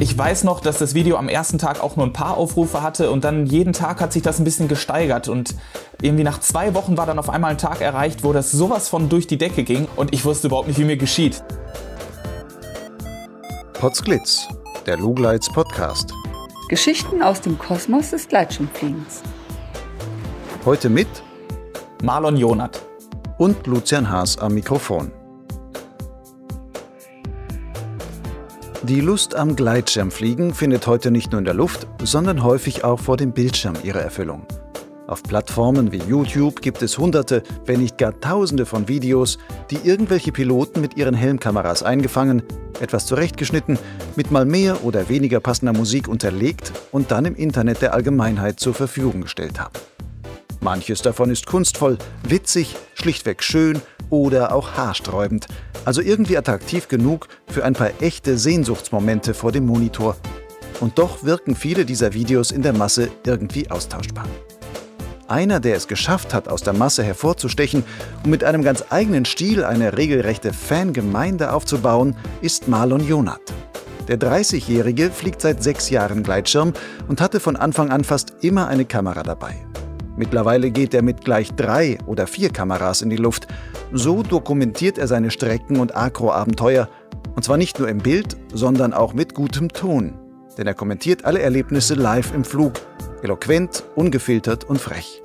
Ich weiß noch, dass das Video am ersten Tag auch nur ein paar Aufrufe hatte und dann jeden Tag hat sich das ein bisschen gesteigert und irgendwie nach zwei Wochen war dann auf einmal ein Tag erreicht, wo das sowas von durch die Decke ging und ich wusste überhaupt nicht, wie mir geschieht. Potsglitz, der Lugleits Podcast. Geschichten aus dem Kosmos des Gleitschirmfliegens. Heute mit Marlon Jonath und Lucian Haas am Mikrofon. Die Lust am Gleitschirmfliegen findet heute nicht nur in der Luft, sondern häufig auch vor dem Bildschirm ihre Erfüllung. Auf Plattformen wie YouTube gibt es hunderte, wenn nicht gar tausende von Videos, die irgendwelche Piloten mit ihren Helmkameras eingefangen, etwas zurechtgeschnitten, mit mal mehr oder weniger passender Musik unterlegt und dann im Internet der Allgemeinheit zur Verfügung gestellt haben. Manches davon ist kunstvoll, witzig, schlichtweg schön oder auch haarsträubend. Also irgendwie attraktiv genug für ein paar echte Sehnsuchtsmomente vor dem Monitor. Und doch wirken viele dieser Videos in der Masse irgendwie austauschbar. Einer, der es geschafft hat, aus der Masse hervorzustechen und mit einem ganz eigenen Stil eine regelrechte Fangemeinde aufzubauen, ist Marlon Jonath. Der 30-Jährige fliegt seit sechs Jahren Gleitschirm und hatte von Anfang an fast immer eine Kamera dabei. Mittlerweile geht er mit gleich drei oder vier Kameras in die Luft. So dokumentiert er seine Strecken und Agro-Abenteuer. Und zwar nicht nur im Bild, sondern auch mit gutem Ton. Denn er kommentiert alle Erlebnisse live im Flug. Eloquent, ungefiltert und frech.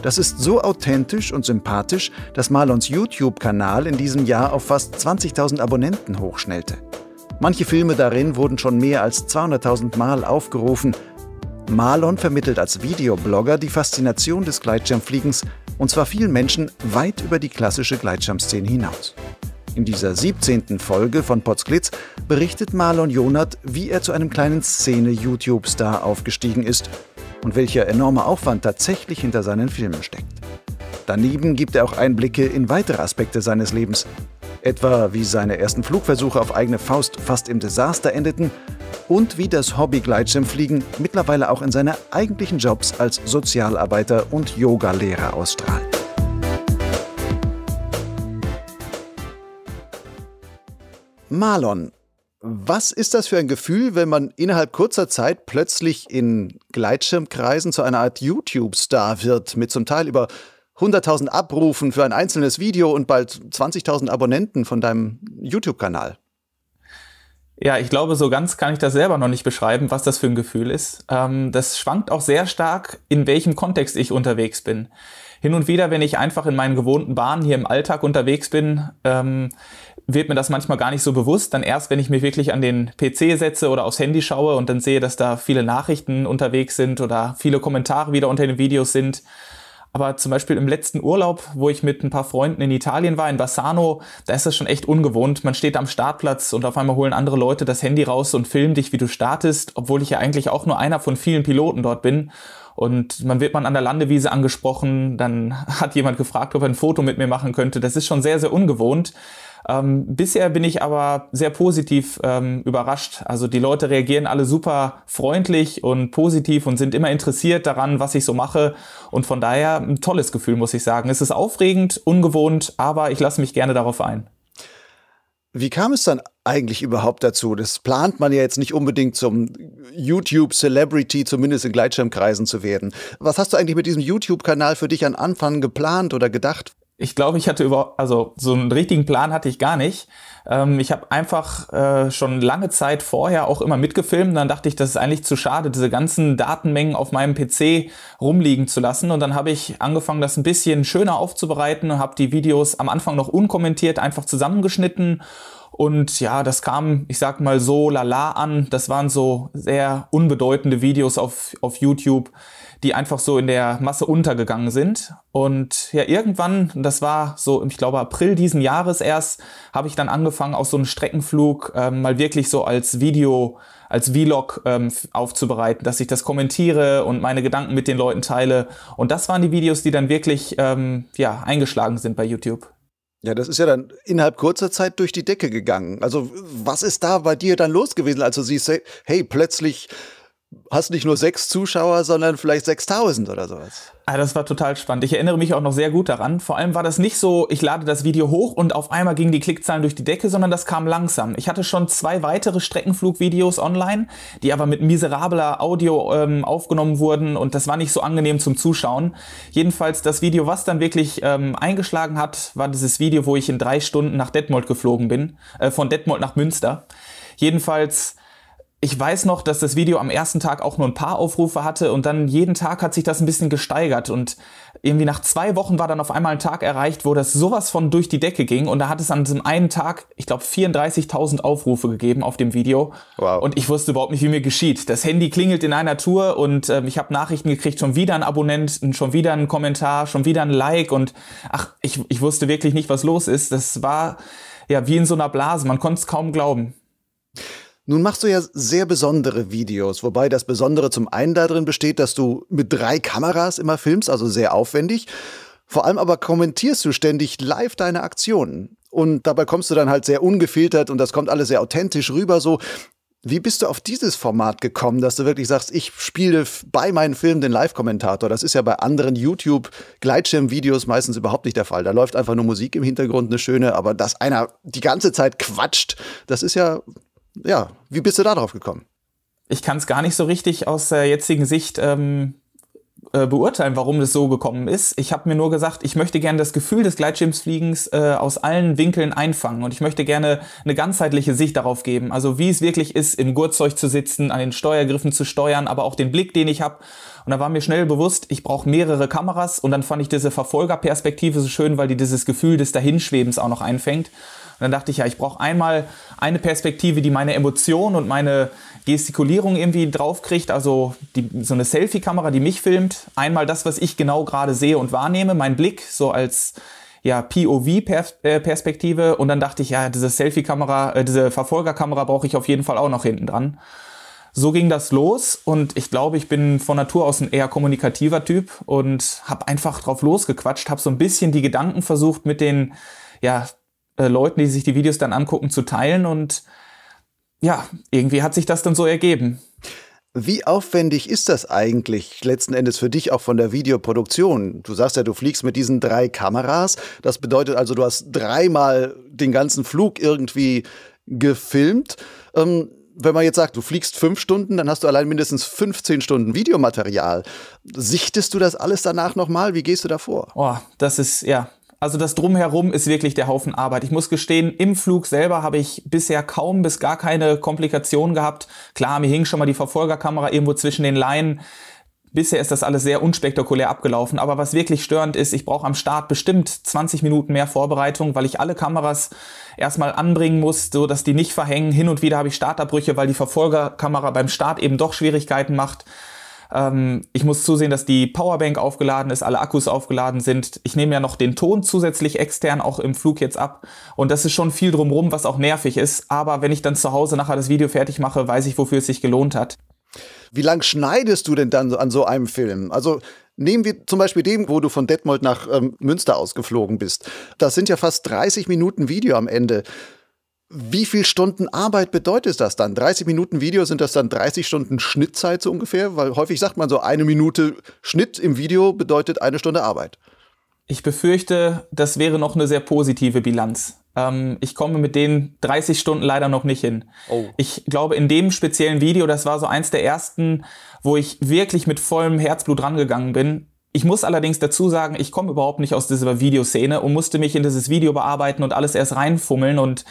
Das ist so authentisch und sympathisch, dass Marlons YouTube-Kanal in diesem Jahr auf fast 20.000 Abonnenten hochschnellte. Manche Filme darin wurden schon mehr als 200.000 Mal aufgerufen Marlon vermittelt als Videoblogger die Faszination des Gleitschirmfliegens und zwar vielen Menschen weit über die klassische Gleitschirmszene hinaus. In dieser 17. Folge von Potsglitz berichtet Marlon Jonath, wie er zu einem kleinen Szene-YouTube-Star aufgestiegen ist und welcher enorme Aufwand tatsächlich hinter seinen Filmen steckt. Daneben gibt er auch Einblicke in weitere Aspekte seines Lebens, etwa wie seine ersten Flugversuche auf eigene Faust fast im Desaster endeten und wie das Hobby Gleitschirmfliegen mittlerweile auch in seine eigentlichen Jobs als Sozialarbeiter und Yogalehrer ausstrahlt. Marlon, was ist das für ein Gefühl, wenn man innerhalb kurzer Zeit plötzlich in Gleitschirmkreisen zu einer Art YouTube-Star wird, mit zum Teil über 100.000 Abrufen für ein einzelnes Video und bald 20.000 Abonnenten von deinem YouTube-Kanal. Ja, ich glaube, so ganz kann ich das selber noch nicht beschreiben, was das für ein Gefühl ist. Ähm, das schwankt auch sehr stark, in welchem Kontext ich unterwegs bin. Hin und wieder, wenn ich einfach in meinen gewohnten Bahnen hier im Alltag unterwegs bin, ähm, wird mir das manchmal gar nicht so bewusst. Dann erst, wenn ich mich wirklich an den PC setze oder aufs Handy schaue und dann sehe, dass da viele Nachrichten unterwegs sind oder viele Kommentare wieder unter den Videos sind, aber zum Beispiel im letzten Urlaub, wo ich mit ein paar Freunden in Italien war, in Bassano, da ist das schon echt ungewohnt. Man steht am Startplatz und auf einmal holen andere Leute das Handy raus und filmen dich, wie du startest, obwohl ich ja eigentlich auch nur einer von vielen Piloten dort bin. Und man wird man an der Landewiese angesprochen, dann hat jemand gefragt, ob er ein Foto mit mir machen könnte. Das ist schon sehr, sehr ungewohnt. Ähm, bisher bin ich aber sehr positiv ähm, überrascht. Also die Leute reagieren alle super freundlich und positiv und sind immer interessiert daran, was ich so mache. Und von daher ein tolles Gefühl, muss ich sagen. Es ist aufregend, ungewohnt, aber ich lasse mich gerne darauf ein. Wie kam es dann eigentlich überhaupt dazu? Das plant man ja jetzt nicht unbedingt zum YouTube-Celebrity, zumindest in Gleitschirmkreisen zu werden. Was hast du eigentlich mit diesem YouTube-Kanal für dich an Anfang geplant oder gedacht? ich glaube, ich hatte überhaupt, also so einen richtigen Plan hatte ich gar nicht. Ähm, ich habe einfach äh, schon lange Zeit vorher auch immer mitgefilmt. Dann dachte ich, das ist eigentlich zu schade, diese ganzen Datenmengen auf meinem PC rumliegen zu lassen. Und dann habe ich angefangen, das ein bisschen schöner aufzubereiten und habe die Videos am Anfang noch unkommentiert einfach zusammengeschnitten. Und ja, das kam, ich sag mal so lala an. Das waren so sehr unbedeutende Videos auf, auf YouTube die einfach so in der Masse untergegangen sind. Und ja, irgendwann, das war so, ich glaube, April diesen Jahres erst, habe ich dann angefangen, auch so einen Streckenflug ähm, mal wirklich so als Video, als Vlog ähm, aufzubereiten, dass ich das kommentiere und meine Gedanken mit den Leuten teile. Und das waren die Videos, die dann wirklich ähm, ja, eingeschlagen sind bei YouTube. Ja, das ist ja dann innerhalb kurzer Zeit durch die Decke gegangen. Also was ist da bei dir dann los gewesen, als du siehst, hey, plötzlich hast nicht nur sechs Zuschauer, sondern vielleicht 6000 oder sowas. Ah, das war total spannend. Ich erinnere mich auch noch sehr gut daran. Vor allem war das nicht so, ich lade das Video hoch und auf einmal gingen die Klickzahlen durch die Decke, sondern das kam langsam. Ich hatte schon zwei weitere Streckenflugvideos online, die aber mit miserabler Audio ähm, aufgenommen wurden und das war nicht so angenehm zum Zuschauen. Jedenfalls das Video, was dann wirklich ähm, eingeschlagen hat, war dieses Video, wo ich in drei Stunden nach Detmold geflogen bin, äh, von Detmold nach Münster. Jedenfalls ich weiß noch, dass das Video am ersten Tag auch nur ein paar Aufrufe hatte und dann jeden Tag hat sich das ein bisschen gesteigert und irgendwie nach zwei Wochen war dann auf einmal ein Tag erreicht, wo das sowas von durch die Decke ging und da hat es an diesem einen Tag, ich glaube, 34.000 Aufrufe gegeben auf dem Video wow. und ich wusste überhaupt nicht, wie mir geschieht. Das Handy klingelt in einer Tour und äh, ich habe Nachrichten gekriegt, schon wieder ein Abonnent, schon wieder ein Kommentar, schon wieder ein Like und ach, ich, ich wusste wirklich nicht, was los ist. Das war ja wie in so einer Blase, man konnte es kaum glauben. Nun machst du ja sehr besondere Videos, wobei das Besondere zum einen darin besteht, dass du mit drei Kameras immer filmst, also sehr aufwendig. Vor allem aber kommentierst du ständig live deine Aktionen. Und dabei kommst du dann halt sehr ungefiltert und das kommt alles sehr authentisch rüber so. Wie bist du auf dieses Format gekommen, dass du wirklich sagst, ich spiele bei meinen Filmen den Live-Kommentator? Das ist ja bei anderen YouTube-Gleitschirm-Videos meistens überhaupt nicht der Fall. Da läuft einfach nur Musik im Hintergrund, eine schöne, aber dass einer die ganze Zeit quatscht, das ist ja ja, wie bist du da drauf gekommen? Ich kann es gar nicht so richtig aus der jetzigen Sicht ähm, äh, beurteilen, warum das so gekommen ist. Ich habe mir nur gesagt, ich möchte gerne das Gefühl des Gleitschirmsfliegens äh, aus allen Winkeln einfangen und ich möchte gerne eine ganzheitliche Sicht darauf geben. Also wie es wirklich ist, im Gurtzeug zu sitzen, an den Steuergriffen zu steuern, aber auch den Blick, den ich habe. Und da war mir schnell bewusst, ich brauche mehrere Kameras und dann fand ich diese Verfolgerperspektive so schön, weil die dieses Gefühl des Dahinschwebens auch noch einfängt dann dachte ich ja, ich brauche einmal eine Perspektive, die meine Emotionen und meine Gestikulierung irgendwie draufkriegt, also die, so eine Selfie-Kamera, die mich filmt, einmal das, was ich genau gerade sehe und wahrnehme, mein Blick so als ja, POV-Perspektive äh, und dann dachte ich, ja, diese Selfie-Kamera, äh, diese Verfolgerkamera brauche ich auf jeden Fall auch noch hinten dran. So ging das los und ich glaube, ich bin von Natur aus ein eher kommunikativer Typ und habe einfach drauf losgequatscht, habe so ein bisschen die Gedanken versucht mit den ja, äh, Leuten, die sich die Videos dann angucken, zu teilen. Und ja, irgendwie hat sich das dann so ergeben. Wie aufwendig ist das eigentlich letzten Endes für dich auch von der Videoproduktion? Du sagst ja, du fliegst mit diesen drei Kameras. Das bedeutet also, du hast dreimal den ganzen Flug irgendwie gefilmt. Ähm, wenn man jetzt sagt, du fliegst fünf Stunden, dann hast du allein mindestens 15 Stunden Videomaterial. Sichtest du das alles danach nochmal? Wie gehst du davor? Oh, das ist, ja, also das drumherum ist wirklich der Haufen Arbeit. Ich muss gestehen, im Flug selber habe ich bisher kaum bis gar keine Komplikationen gehabt. Klar, mir hing schon mal die Verfolgerkamera irgendwo zwischen den Leinen. Bisher ist das alles sehr unspektakulär abgelaufen, aber was wirklich störend ist, ich brauche am Start bestimmt 20 Minuten mehr Vorbereitung, weil ich alle Kameras erstmal anbringen muss, so dass die nicht verhängen. Hin und wieder habe ich Startabbrüche, weil die Verfolgerkamera beim Start eben doch Schwierigkeiten macht. Ähm, ich muss zusehen, dass die Powerbank aufgeladen ist, alle Akkus aufgeladen sind. Ich nehme ja noch den Ton zusätzlich extern auch im Flug jetzt ab. Und das ist schon viel drumrum, was auch nervig ist. Aber wenn ich dann zu Hause nachher das Video fertig mache, weiß ich, wofür es sich gelohnt hat. Wie lang schneidest du denn dann an so einem Film? Also Nehmen wir zum Beispiel den, wo du von Detmold nach ähm, Münster ausgeflogen bist. Das sind ja fast 30 Minuten Video am Ende. Wie viel Stunden Arbeit bedeutet das dann? 30 Minuten Video sind das dann 30 Stunden Schnittzeit so ungefähr? Weil häufig sagt man so, eine Minute Schnitt im Video bedeutet eine Stunde Arbeit. Ich befürchte, das wäre noch eine sehr positive Bilanz. Ähm, ich komme mit den 30 Stunden leider noch nicht hin. Oh. Ich glaube, in dem speziellen Video, das war so eins der ersten, wo ich wirklich mit vollem Herzblut rangegangen bin, ich muss allerdings dazu sagen, ich komme überhaupt nicht aus dieser Videoszene und musste mich in dieses Video bearbeiten und alles erst reinfummeln und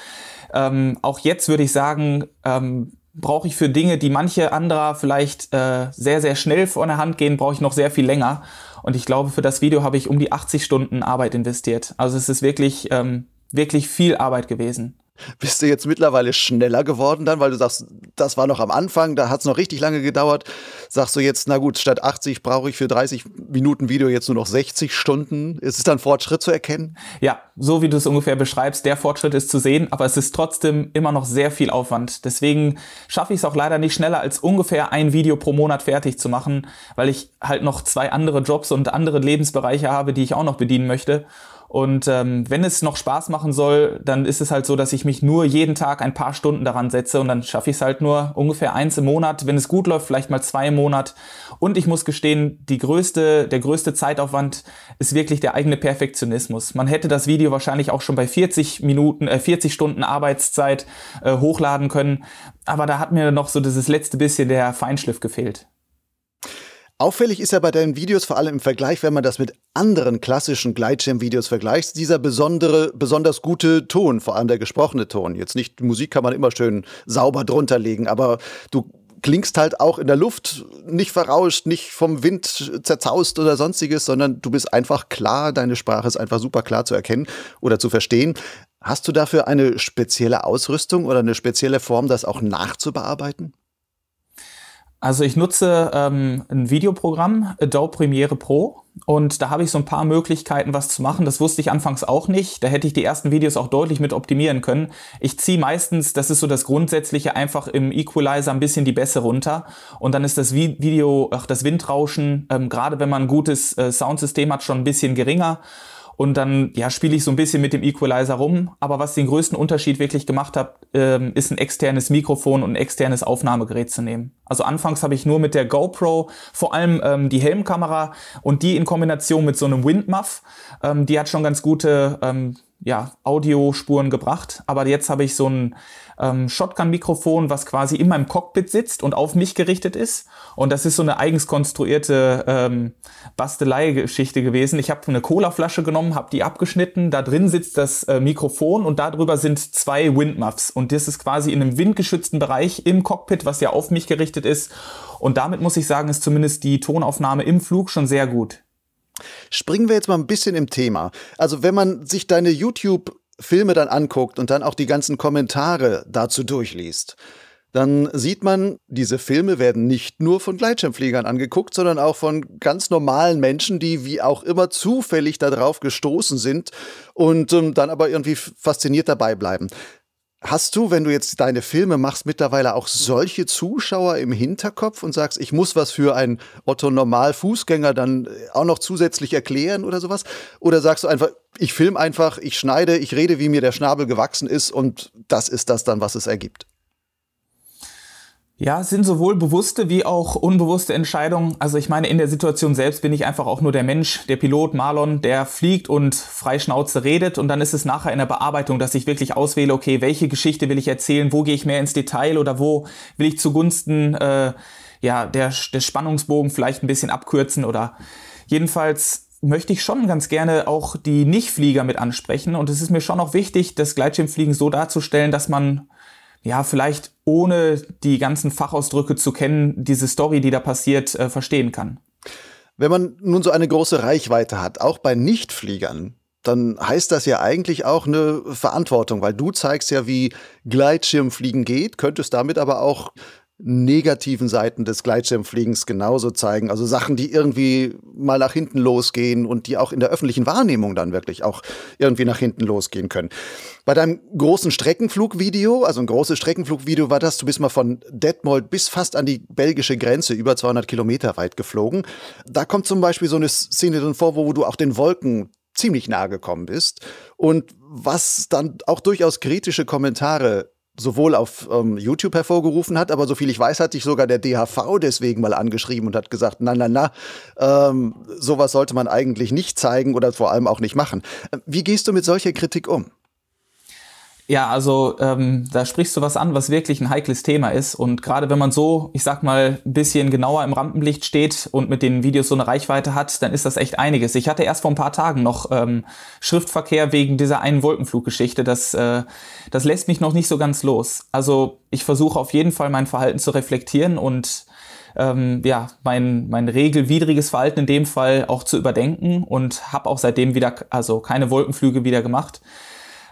ähm, auch jetzt würde ich sagen, ähm, brauche ich für Dinge, die manche anderer vielleicht äh, sehr, sehr schnell von der Hand gehen, brauche ich noch sehr viel länger. Und ich glaube, für das Video habe ich um die 80 Stunden Arbeit investiert. Also es ist wirklich, ähm, wirklich viel Arbeit gewesen. Bist du jetzt mittlerweile schneller geworden dann, weil du sagst, das war noch am Anfang, da hat es noch richtig lange gedauert. Sagst du jetzt, na gut, statt 80 brauche ich für 30 Minuten Video jetzt nur noch 60 Stunden. Ist es dann Fortschritt zu erkennen? Ja, so wie du es ungefähr beschreibst, der Fortschritt ist zu sehen, aber es ist trotzdem immer noch sehr viel Aufwand. Deswegen schaffe ich es auch leider nicht schneller als ungefähr ein Video pro Monat fertig zu machen, weil ich halt noch zwei andere Jobs und andere Lebensbereiche habe, die ich auch noch bedienen möchte. Und ähm, wenn es noch Spaß machen soll, dann ist es halt so, dass ich mich nur jeden Tag ein paar Stunden daran setze und dann schaffe ich es halt nur ungefähr eins im Monat. Wenn es gut läuft, vielleicht mal zwei im Monat. Und ich muss gestehen, die größte, der größte Zeitaufwand ist wirklich der eigene Perfektionismus. Man hätte das Video wahrscheinlich auch schon bei 40 Minuten, äh, 40 Stunden Arbeitszeit äh, hochladen können. Aber da hat mir noch so dieses letzte bisschen der Feinschliff gefehlt. Auffällig ist ja bei deinen Videos vor allem im Vergleich, wenn man das mit anderen klassischen Gleitschirmvideos vergleicht, dieser besondere, besonders gute Ton, vor allem der gesprochene Ton. Jetzt nicht, Musik kann man immer schön sauber drunter legen, aber du klingst halt auch in der Luft nicht verrauscht, nicht vom Wind zerzaust oder sonstiges, sondern du bist einfach klar, deine Sprache ist einfach super klar zu erkennen oder zu verstehen. Hast du dafür eine spezielle Ausrüstung oder eine spezielle Form, das auch nachzubearbeiten? Also ich nutze ähm, ein Videoprogramm, Adobe Premiere Pro, und da habe ich so ein paar Möglichkeiten, was zu machen. Das wusste ich anfangs auch nicht. Da hätte ich die ersten Videos auch deutlich mit optimieren können. Ich ziehe meistens, das ist so das Grundsätzliche, einfach im Equalizer ein bisschen die Bässe runter. Und dann ist das Video, ach, das Windrauschen, ähm, gerade wenn man ein gutes äh, Soundsystem hat, schon ein bisschen geringer. Und dann ja, spiele ich so ein bisschen mit dem Equalizer rum. Aber was den größten Unterschied wirklich gemacht hat, ähm, ist ein externes Mikrofon und ein externes Aufnahmegerät zu nehmen. Also anfangs habe ich nur mit der GoPro, vor allem ähm, die Helmkamera und die in Kombination mit so einem Windmuff, ähm, die hat schon ganz gute ähm, ja, Audiospuren gebracht. Aber jetzt habe ich so ein ähm, Shotgun-Mikrofon, was quasi in meinem Cockpit sitzt und auf mich gerichtet ist. Und das ist so eine eigens konstruierte ähm, Bastelei-Geschichte gewesen. Ich habe eine Cola-Flasche genommen, habe die abgeschnitten. Da drin sitzt das äh, Mikrofon und darüber sind zwei Windmuffs. Und das ist quasi in einem windgeschützten Bereich im Cockpit, was ja auf mich gerichtet ist. Und damit muss ich sagen, ist zumindest die Tonaufnahme im Flug schon sehr gut. Springen wir jetzt mal ein bisschen im Thema. Also wenn man sich deine YouTube-Filme dann anguckt und dann auch die ganzen Kommentare dazu durchliest, dann sieht man, diese Filme werden nicht nur von Gleitschirmfliegern angeguckt, sondern auch von ganz normalen Menschen, die wie auch immer zufällig darauf gestoßen sind und ähm, dann aber irgendwie fasziniert dabei bleiben. Hast du, wenn du jetzt deine Filme machst, mittlerweile auch solche Zuschauer im Hinterkopf und sagst, ich muss was für einen Otto-Normal-Fußgänger dann äh, auch noch zusätzlich erklären oder sowas? Oder sagst du einfach, ich film einfach, ich schneide, ich rede, wie mir der Schnabel gewachsen ist und das ist das dann, was es ergibt? Ja, es sind sowohl bewusste wie auch unbewusste Entscheidungen. Also ich meine, in der Situation selbst bin ich einfach auch nur der Mensch, der Pilot Marlon, der fliegt und freischnauze redet und dann ist es nachher in der Bearbeitung, dass ich wirklich auswähle, okay, welche Geschichte will ich erzählen, wo gehe ich mehr ins Detail oder wo will ich zugunsten äh, ja, der, der Spannungsbogen vielleicht ein bisschen abkürzen oder jedenfalls möchte ich schon ganz gerne auch die Nichtflieger mit ansprechen und es ist mir schon auch wichtig, das Gleitschirmfliegen so darzustellen, dass man ja, vielleicht ohne die ganzen Fachausdrücke zu kennen, diese Story, die da passiert, äh, verstehen kann. Wenn man nun so eine große Reichweite hat, auch bei Nichtfliegern, dann heißt das ja eigentlich auch eine Verantwortung, weil du zeigst ja, wie Gleitschirmfliegen geht, könntest damit aber auch negativen Seiten des Gleitschirmfliegens genauso zeigen. Also Sachen, die irgendwie mal nach hinten losgehen und die auch in der öffentlichen Wahrnehmung dann wirklich auch irgendwie nach hinten losgehen können. Bei deinem großen Streckenflugvideo, also ein großes Streckenflugvideo war das, du bist mal von Detmold bis fast an die belgische Grenze, über 200 Kilometer weit geflogen. Da kommt zum Beispiel so eine Szene drin vor, wo du auch den Wolken ziemlich nahe gekommen bist und was dann auch durchaus kritische Kommentare sowohl auf ähm, YouTube hervorgerufen hat, aber soviel ich weiß, hat sich sogar der DHV deswegen mal angeschrieben und hat gesagt, na, na, na, ähm, sowas sollte man eigentlich nicht zeigen oder vor allem auch nicht machen. Äh, wie gehst du mit solcher Kritik um? Ja, also ähm, da sprichst du was an, was wirklich ein heikles Thema ist. Und gerade wenn man so, ich sag mal, ein bisschen genauer im Rampenlicht steht und mit den Videos so eine Reichweite hat, dann ist das echt einiges. Ich hatte erst vor ein paar Tagen noch ähm, Schriftverkehr wegen dieser einen Wolkenfluggeschichte. Das, äh, das lässt mich noch nicht so ganz los. Also ich versuche auf jeden Fall mein Verhalten zu reflektieren und ähm, ja, mein, mein regelwidriges Verhalten in dem Fall auch zu überdenken und habe auch seitdem wieder, also keine Wolkenflüge wieder gemacht.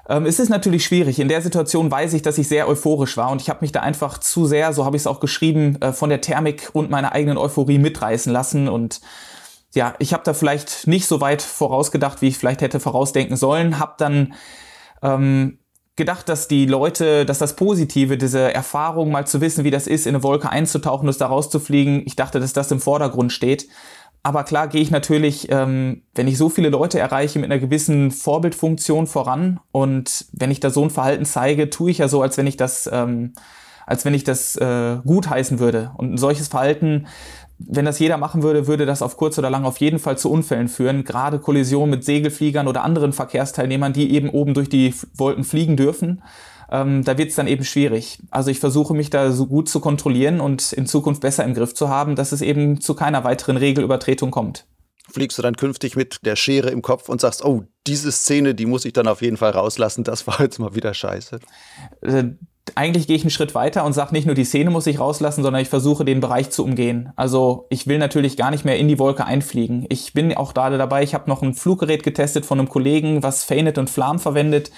Ähm, es ist natürlich schwierig. In der Situation weiß ich, dass ich sehr euphorisch war und ich habe mich da einfach zu sehr, so habe ich es auch geschrieben, äh, von der Thermik und meiner eigenen Euphorie mitreißen lassen und ja, ich habe da vielleicht nicht so weit vorausgedacht, wie ich vielleicht hätte vorausdenken sollen, habe dann ähm, gedacht, dass die Leute, dass das Positive, diese Erfahrung, mal zu wissen, wie das ist, in eine Wolke einzutauchen und da rauszufliegen, ich dachte, dass das im Vordergrund steht. Aber klar gehe ich natürlich, ähm, wenn ich so viele Leute erreiche, mit einer gewissen Vorbildfunktion voran. Und wenn ich da so ein Verhalten zeige, tue ich ja so, als wenn ich das, ähm, als wenn ich das äh, gut heißen würde. Und ein solches Verhalten, wenn das jeder machen würde, würde das auf kurz oder lang auf jeden Fall zu Unfällen führen. Gerade Kollisionen mit Segelfliegern oder anderen Verkehrsteilnehmern, die eben oben durch die Wolken fliegen dürfen ähm, da wird es dann eben schwierig. Also ich versuche mich da so gut zu kontrollieren und in Zukunft besser im Griff zu haben, dass es eben zu keiner weiteren Regelübertretung kommt. Fliegst du dann künftig mit der Schere im Kopf und sagst, oh, diese Szene, die muss ich dann auf jeden Fall rauslassen, das war jetzt mal wieder scheiße? Äh, eigentlich gehe ich einen Schritt weiter und sage nicht nur die Szene muss ich rauslassen, sondern ich versuche den Bereich zu umgehen. Also ich will natürlich gar nicht mehr in die Wolke einfliegen. Ich bin auch gerade dabei, ich habe noch ein Fluggerät getestet von einem Kollegen, was Feynit und Flam verwendet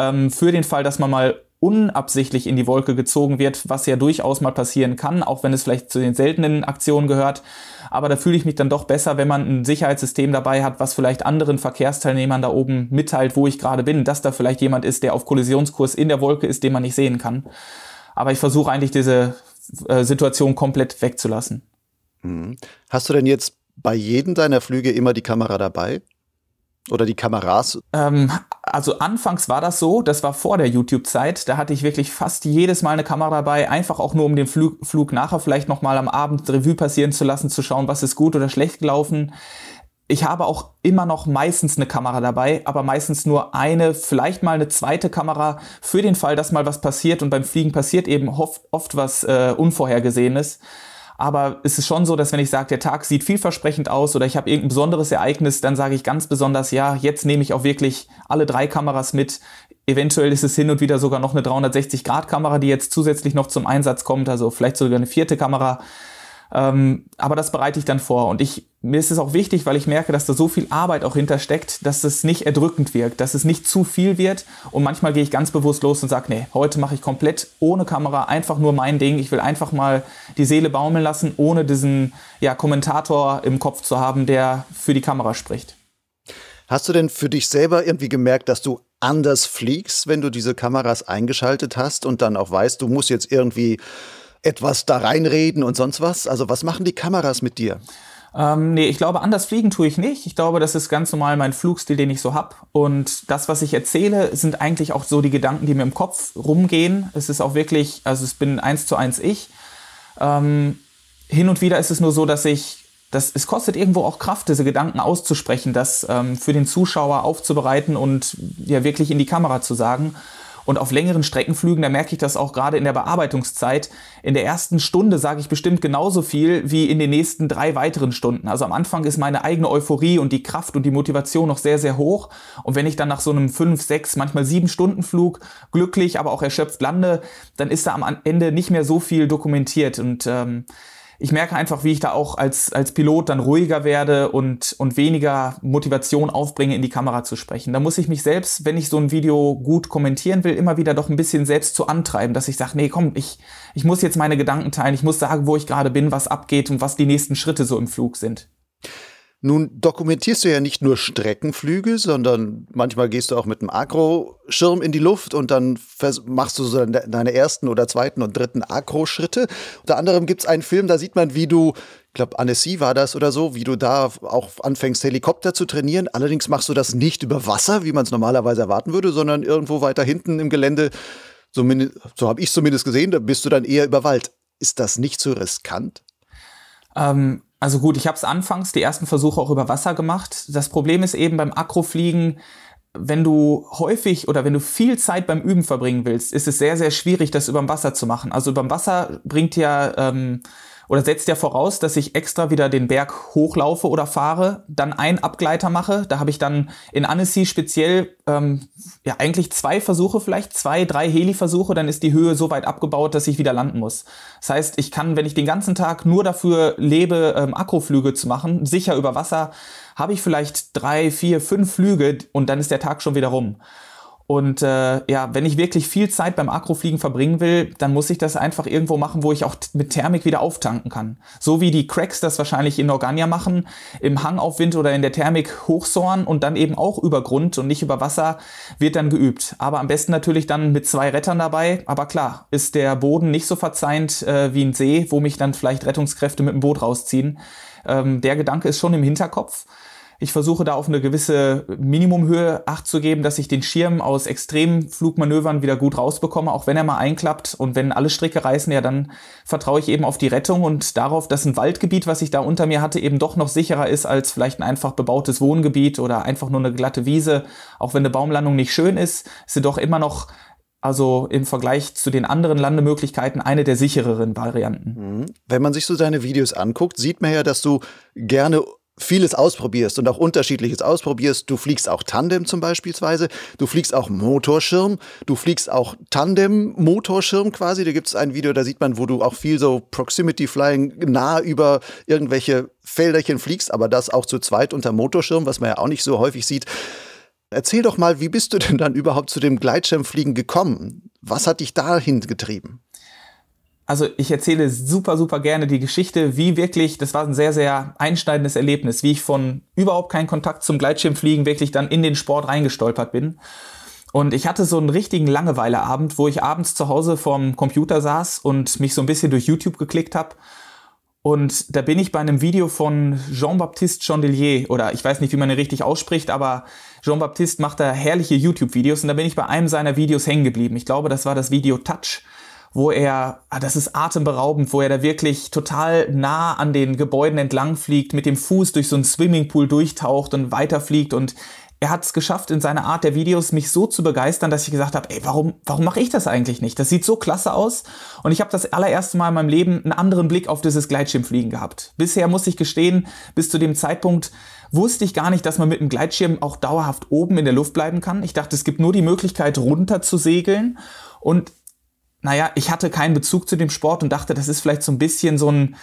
ähm, für den Fall, dass man mal unabsichtlich in die Wolke gezogen wird, was ja durchaus mal passieren kann, auch wenn es vielleicht zu den seltenen Aktionen gehört. Aber da fühle ich mich dann doch besser, wenn man ein Sicherheitssystem dabei hat, was vielleicht anderen Verkehrsteilnehmern da oben mitteilt, wo ich gerade bin, dass da vielleicht jemand ist, der auf Kollisionskurs in der Wolke ist, den man nicht sehen kann. Aber ich versuche eigentlich diese äh, Situation komplett wegzulassen. Mhm. Hast du denn jetzt bei jedem deiner Flüge immer die Kamera dabei? Oder die Kameras? Ähm, also anfangs war das so, das war vor der YouTube-Zeit, da hatte ich wirklich fast jedes Mal eine Kamera dabei, einfach auch nur um den Flug, Flug nachher vielleicht nochmal am Abend Revue passieren zu lassen, zu schauen, was ist gut oder schlecht gelaufen. Ich habe auch immer noch meistens eine Kamera dabei, aber meistens nur eine, vielleicht mal eine zweite Kamera für den Fall, dass mal was passiert und beim Fliegen passiert eben oft, oft was äh, Unvorhergesehenes. Aber es ist schon so, dass wenn ich sage, der Tag sieht vielversprechend aus oder ich habe irgendein besonderes Ereignis, dann sage ich ganz besonders, ja, jetzt nehme ich auch wirklich alle drei Kameras mit. Eventuell ist es hin und wieder sogar noch eine 360-Grad-Kamera, die jetzt zusätzlich noch zum Einsatz kommt, also vielleicht sogar eine vierte Kamera. Ähm, aber das bereite ich dann vor. Und ich, mir ist es auch wichtig, weil ich merke, dass da so viel Arbeit auch hintersteckt, dass es nicht erdrückend wirkt, dass es nicht zu viel wird. Und manchmal gehe ich ganz bewusst los und sage, nee, heute mache ich komplett ohne Kamera, einfach nur mein Ding. Ich will einfach mal die Seele baumeln lassen, ohne diesen ja, Kommentator im Kopf zu haben, der für die Kamera spricht. Hast du denn für dich selber irgendwie gemerkt, dass du anders fliegst, wenn du diese Kameras eingeschaltet hast und dann auch weißt, du musst jetzt irgendwie etwas da reinreden und sonst was? Also was machen die Kameras mit dir? Ähm, nee, ich glaube, anders fliegen tue ich nicht. Ich glaube, das ist ganz normal mein Flugstil, den ich so habe. Und das, was ich erzähle, sind eigentlich auch so die Gedanken, die mir im Kopf rumgehen. Es ist auch wirklich, also es bin eins zu eins ich. Ähm, hin und wieder ist es nur so, dass ich, das, es kostet irgendwo auch Kraft, diese Gedanken auszusprechen, das ähm, für den Zuschauer aufzubereiten und ja wirklich in die Kamera zu sagen. Und auf längeren Streckenflügen, da merke ich das auch gerade in der Bearbeitungszeit, in der ersten Stunde sage ich bestimmt genauso viel wie in den nächsten drei weiteren Stunden. Also am Anfang ist meine eigene Euphorie und die Kraft und die Motivation noch sehr, sehr hoch. Und wenn ich dann nach so einem fünf, sechs, manchmal sieben Stunden Flug glücklich, aber auch erschöpft lande, dann ist da am Ende nicht mehr so viel dokumentiert. Und ähm, ich merke einfach, wie ich da auch als, als Pilot dann ruhiger werde und, und weniger Motivation aufbringe, in die Kamera zu sprechen. Da muss ich mich selbst, wenn ich so ein Video gut kommentieren will, immer wieder doch ein bisschen selbst zu antreiben, dass ich sage, nee, komm, ich, ich muss jetzt meine Gedanken teilen, ich muss sagen, wo ich gerade bin, was abgeht und was die nächsten Schritte so im Flug sind. Nun dokumentierst du ja nicht nur Streckenflüge, sondern manchmal gehst du auch mit einem Agro-Schirm in die Luft und dann machst du so deine ersten oder zweiten und dritten Agro-Schritte. Unter anderem gibt es einen Film, da sieht man, wie du, ich glaube, Annecy war das oder so, wie du da auch anfängst, Helikopter zu trainieren. Allerdings machst du das nicht über Wasser, wie man es normalerweise erwarten würde, sondern irgendwo weiter hinten im Gelände. So, so habe ich zumindest gesehen, da bist du dann eher über Wald. Ist das nicht zu so riskant? Ähm, also gut, ich habe es anfangs die ersten Versuche auch über Wasser gemacht. Das Problem ist eben beim Akrofliegen, wenn du häufig oder wenn du viel Zeit beim Üben verbringen willst, ist es sehr, sehr schwierig, das überm Wasser zu machen. Also überm Wasser bringt ja ähm, oder setzt ja voraus, dass ich extra wieder den Berg hochlaufe oder fahre, dann einen Abgleiter mache. Da habe ich dann in Annecy speziell ähm, ja eigentlich zwei Versuche vielleicht, zwei, drei Heli-Versuche, dann ist die Höhe so weit abgebaut, dass ich wieder landen muss. Das heißt, ich kann, wenn ich den ganzen Tag nur dafür lebe, ähm, Akroflüge zu machen, sicher über Wasser, habe ich vielleicht drei, vier, fünf Flüge und dann ist der Tag schon wieder rum. Und äh, ja, wenn ich wirklich viel Zeit beim Akrofliegen verbringen will, dann muss ich das einfach irgendwo machen, wo ich auch mit Thermik wieder auftanken kann. So wie die Cracks das wahrscheinlich in Organia machen, im Hangaufwind oder in der Thermik hochsohren und dann eben auch über Grund und nicht über Wasser wird dann geübt. Aber am besten natürlich dann mit zwei Rettern dabei. Aber klar, ist der Boden nicht so verzeihend äh, wie ein See, wo mich dann vielleicht Rettungskräfte mit dem Boot rausziehen. Ähm, der Gedanke ist schon im Hinterkopf. Ich versuche da auf eine gewisse Minimumhöhe Acht zu geben, dass ich den Schirm aus extremen Flugmanövern wieder gut rausbekomme, auch wenn er mal einklappt und wenn alle Stricke reißen, ja, dann vertraue ich eben auf die Rettung und darauf, dass ein Waldgebiet, was ich da unter mir hatte, eben doch noch sicherer ist als vielleicht ein einfach bebautes Wohngebiet oder einfach nur eine glatte Wiese. Auch wenn eine Baumlandung nicht schön ist, ist sie doch immer noch also im Vergleich zu den anderen Landemöglichkeiten eine der sichereren Varianten. Mhm. Wenn man sich so deine Videos anguckt, sieht man ja, dass du gerne vieles ausprobierst und auch unterschiedliches ausprobierst. Du fliegst auch Tandem zum Beispiel. du fliegst auch Motorschirm, du fliegst auch Tandem-Motorschirm quasi. Da gibt es ein Video, da sieht man, wo du auch viel so Proximity Flying nah über irgendwelche Felderchen fliegst, aber das auch zu zweit unter Motorschirm, was man ja auch nicht so häufig sieht. Erzähl doch mal, wie bist du denn dann überhaupt zu dem Gleitschirmfliegen gekommen? Was hat dich dahin getrieben? also ich erzähle super, super gerne die Geschichte, wie wirklich, das war ein sehr, sehr einschneidendes Erlebnis, wie ich von überhaupt keinen Kontakt zum Gleitschirmfliegen wirklich dann in den Sport reingestolpert bin. Und ich hatte so einen richtigen Langeweileabend, wo ich abends zu Hause vorm Computer saß und mich so ein bisschen durch YouTube geklickt habe. Und da bin ich bei einem Video von Jean-Baptiste Chandelier, oder ich weiß nicht, wie man ihn richtig ausspricht, aber Jean-Baptiste macht da herrliche YouTube-Videos und da bin ich bei einem seiner Videos hängen geblieben. Ich glaube, das war das Video Touch wo er, ah, das ist atemberaubend, wo er da wirklich total nah an den Gebäuden entlang fliegt, mit dem Fuß durch so einen Swimmingpool durchtaucht und weiterfliegt und er hat es geschafft, in seiner Art der Videos mich so zu begeistern, dass ich gesagt habe, ey, warum, warum mache ich das eigentlich nicht? Das sieht so klasse aus. Und ich habe das allererste Mal in meinem Leben einen anderen Blick auf dieses Gleitschirmfliegen gehabt. Bisher muss ich gestehen, bis zu dem Zeitpunkt wusste ich gar nicht, dass man mit einem Gleitschirm auch dauerhaft oben in der Luft bleiben kann. Ich dachte, es gibt nur die Möglichkeit, runter zu segeln. Und naja, ich hatte keinen Bezug zu dem Sport und dachte, das ist vielleicht so ein bisschen so ein,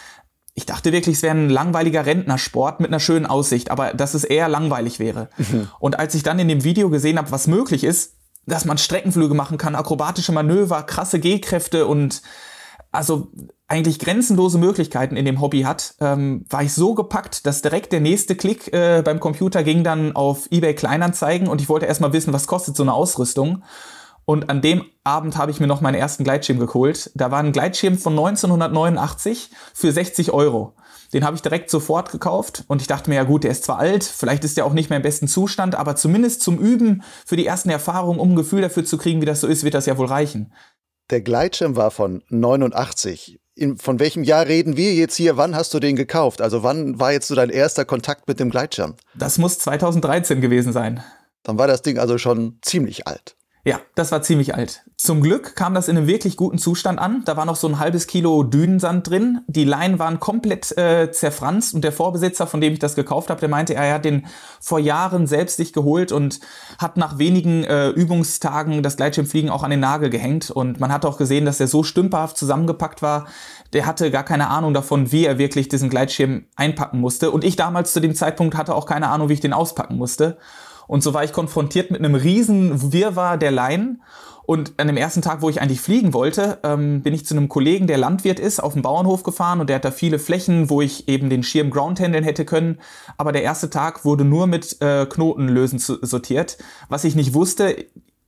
ich dachte wirklich, es wäre ein langweiliger Rentnersport mit einer schönen Aussicht, aber dass es eher langweilig wäre. Mhm. Und als ich dann in dem Video gesehen habe, was möglich ist, dass man Streckenflüge machen kann, akrobatische Manöver, krasse Gehkräfte und also eigentlich grenzenlose Möglichkeiten in dem Hobby hat, ähm, war ich so gepackt, dass direkt der nächste Klick äh, beim Computer ging dann auf eBay Kleinanzeigen und ich wollte erstmal wissen, was kostet so eine Ausrüstung. Und an dem Abend habe ich mir noch meinen ersten Gleitschirm geholt. Da war ein Gleitschirm von 1989 für 60 Euro. Den habe ich direkt sofort gekauft und ich dachte mir, ja gut, der ist zwar alt, vielleicht ist der auch nicht mehr im besten Zustand, aber zumindest zum Üben, für die ersten Erfahrungen, um ein Gefühl dafür zu kriegen, wie das so ist, wird das ja wohl reichen. Der Gleitschirm war von 89. In, von welchem Jahr reden wir jetzt hier? Wann hast du den gekauft? Also wann war jetzt so dein erster Kontakt mit dem Gleitschirm? Das muss 2013 gewesen sein. Dann war das Ding also schon ziemlich alt. Ja, das war ziemlich alt. Zum Glück kam das in einem wirklich guten Zustand an. Da war noch so ein halbes Kilo Dünensand drin. Die Leinen waren komplett äh, zerfranst und der Vorbesitzer, von dem ich das gekauft habe, der meinte, er hat den vor Jahren selbst sich geholt und hat nach wenigen äh, Übungstagen das Gleitschirmfliegen auch an den Nagel gehängt. Und man hat auch gesehen, dass er so stümperhaft zusammengepackt war, der hatte gar keine Ahnung davon, wie er wirklich diesen Gleitschirm einpacken musste. Und ich damals zu dem Zeitpunkt hatte auch keine Ahnung, wie ich den auspacken musste. Und so war ich konfrontiert mit einem riesen Wirrwarr der Laien. Und an dem ersten Tag, wo ich eigentlich fliegen wollte, ähm, bin ich zu einem Kollegen, der Landwirt ist, auf dem Bauernhof gefahren und der hat da viele Flächen, wo ich eben den Schirm groundhandeln hätte können. Aber der erste Tag wurde nur mit äh, Knotenlösen sortiert. Was ich nicht wusste,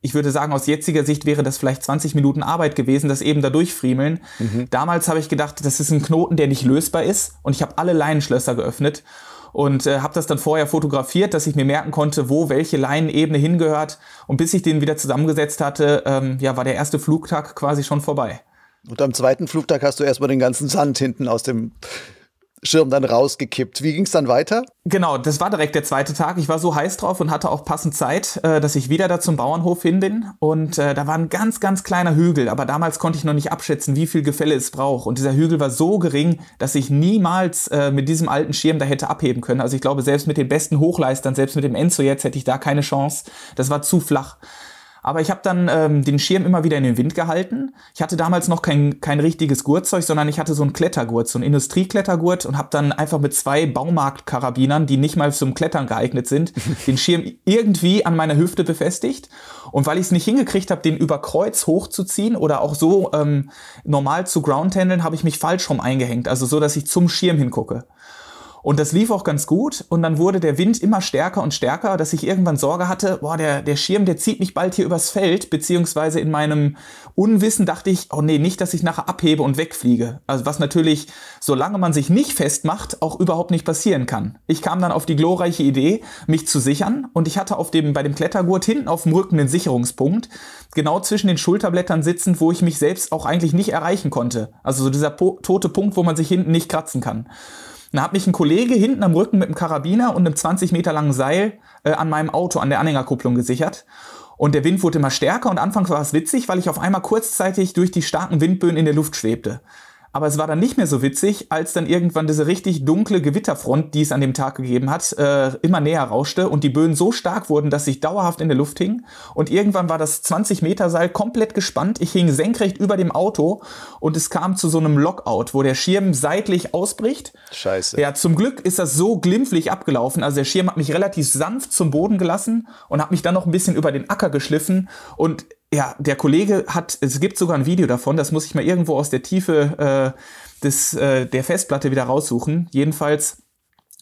ich würde sagen, aus jetziger Sicht wäre das vielleicht 20 Minuten Arbeit gewesen, das eben da durchfriemeln. Mhm. Damals habe ich gedacht, das ist ein Knoten, der nicht lösbar ist und ich habe alle Leinenschlösser geöffnet und äh, habe das dann vorher fotografiert, dass ich mir merken konnte, wo welche Leinenebene hingehört. Und bis ich den wieder zusammengesetzt hatte, ähm, ja, war der erste Flugtag quasi schon vorbei. Und am zweiten Flugtag hast du erstmal den ganzen Sand hinten aus dem Schirm dann rausgekippt. Wie ging es dann weiter? Genau, das war direkt der zweite Tag. Ich war so heiß drauf und hatte auch passend Zeit, äh, dass ich wieder da zum Bauernhof hin bin. Und äh, da war ein ganz, ganz kleiner Hügel, aber damals konnte ich noch nicht abschätzen, wie viel Gefälle es braucht. Und dieser Hügel war so gering, dass ich niemals äh, mit diesem alten Schirm da hätte abheben können. Also ich glaube, selbst mit den besten Hochleistern, selbst mit dem Enzo jetzt hätte ich da keine Chance. Das war zu flach. Aber ich habe dann ähm, den Schirm immer wieder in den Wind gehalten. Ich hatte damals noch kein, kein richtiges Gurtzeug, sondern ich hatte so einen Klettergurt, so einen Industrieklettergurt und habe dann einfach mit zwei Baumarktkarabinern, die nicht mal zum Klettern geeignet sind, den Schirm irgendwie an meiner Hüfte befestigt. Und weil ich es nicht hingekriegt habe, den über Kreuz hochzuziehen oder auch so ähm, normal zu groundhandeln, habe ich mich falsch rum eingehängt. Also so, dass ich zum Schirm hingucke. Und das lief auch ganz gut. Und dann wurde der Wind immer stärker und stärker, dass ich irgendwann Sorge hatte, boah, der, der Schirm, der zieht mich bald hier übers Feld. Beziehungsweise in meinem Unwissen dachte ich, oh nee, nicht, dass ich nachher abhebe und wegfliege. Also was natürlich, solange man sich nicht festmacht, auch überhaupt nicht passieren kann. Ich kam dann auf die glorreiche Idee, mich zu sichern. Und ich hatte auf dem, bei dem Klettergurt hinten auf dem Rücken den Sicherungspunkt, genau zwischen den Schulterblättern sitzend, wo ich mich selbst auch eigentlich nicht erreichen konnte. Also so dieser po tote Punkt, wo man sich hinten nicht kratzen kann. Dann hat mich ein Kollege hinten am Rücken mit einem Karabiner und einem 20 Meter langen Seil äh, an meinem Auto, an der Anhängerkupplung gesichert. Und der Wind wurde immer stärker und anfangs war es witzig, weil ich auf einmal kurzzeitig durch die starken Windböen in der Luft schwebte. Aber es war dann nicht mehr so witzig, als dann irgendwann diese richtig dunkle Gewitterfront, die es an dem Tag gegeben hat, äh, immer näher rauschte und die Böen so stark wurden, dass ich dauerhaft in der Luft hing. Und irgendwann war das 20 Meter Seil komplett gespannt. Ich hing senkrecht über dem Auto und es kam zu so einem Lockout, wo der Schirm seitlich ausbricht. Scheiße. Ja, zum Glück ist das so glimpflich abgelaufen. Also der Schirm hat mich relativ sanft zum Boden gelassen und hat mich dann noch ein bisschen über den Acker geschliffen und ja, der Kollege hat, es gibt sogar ein Video davon, das muss ich mal irgendwo aus der Tiefe äh, des, äh, der Festplatte wieder raussuchen. Jedenfalls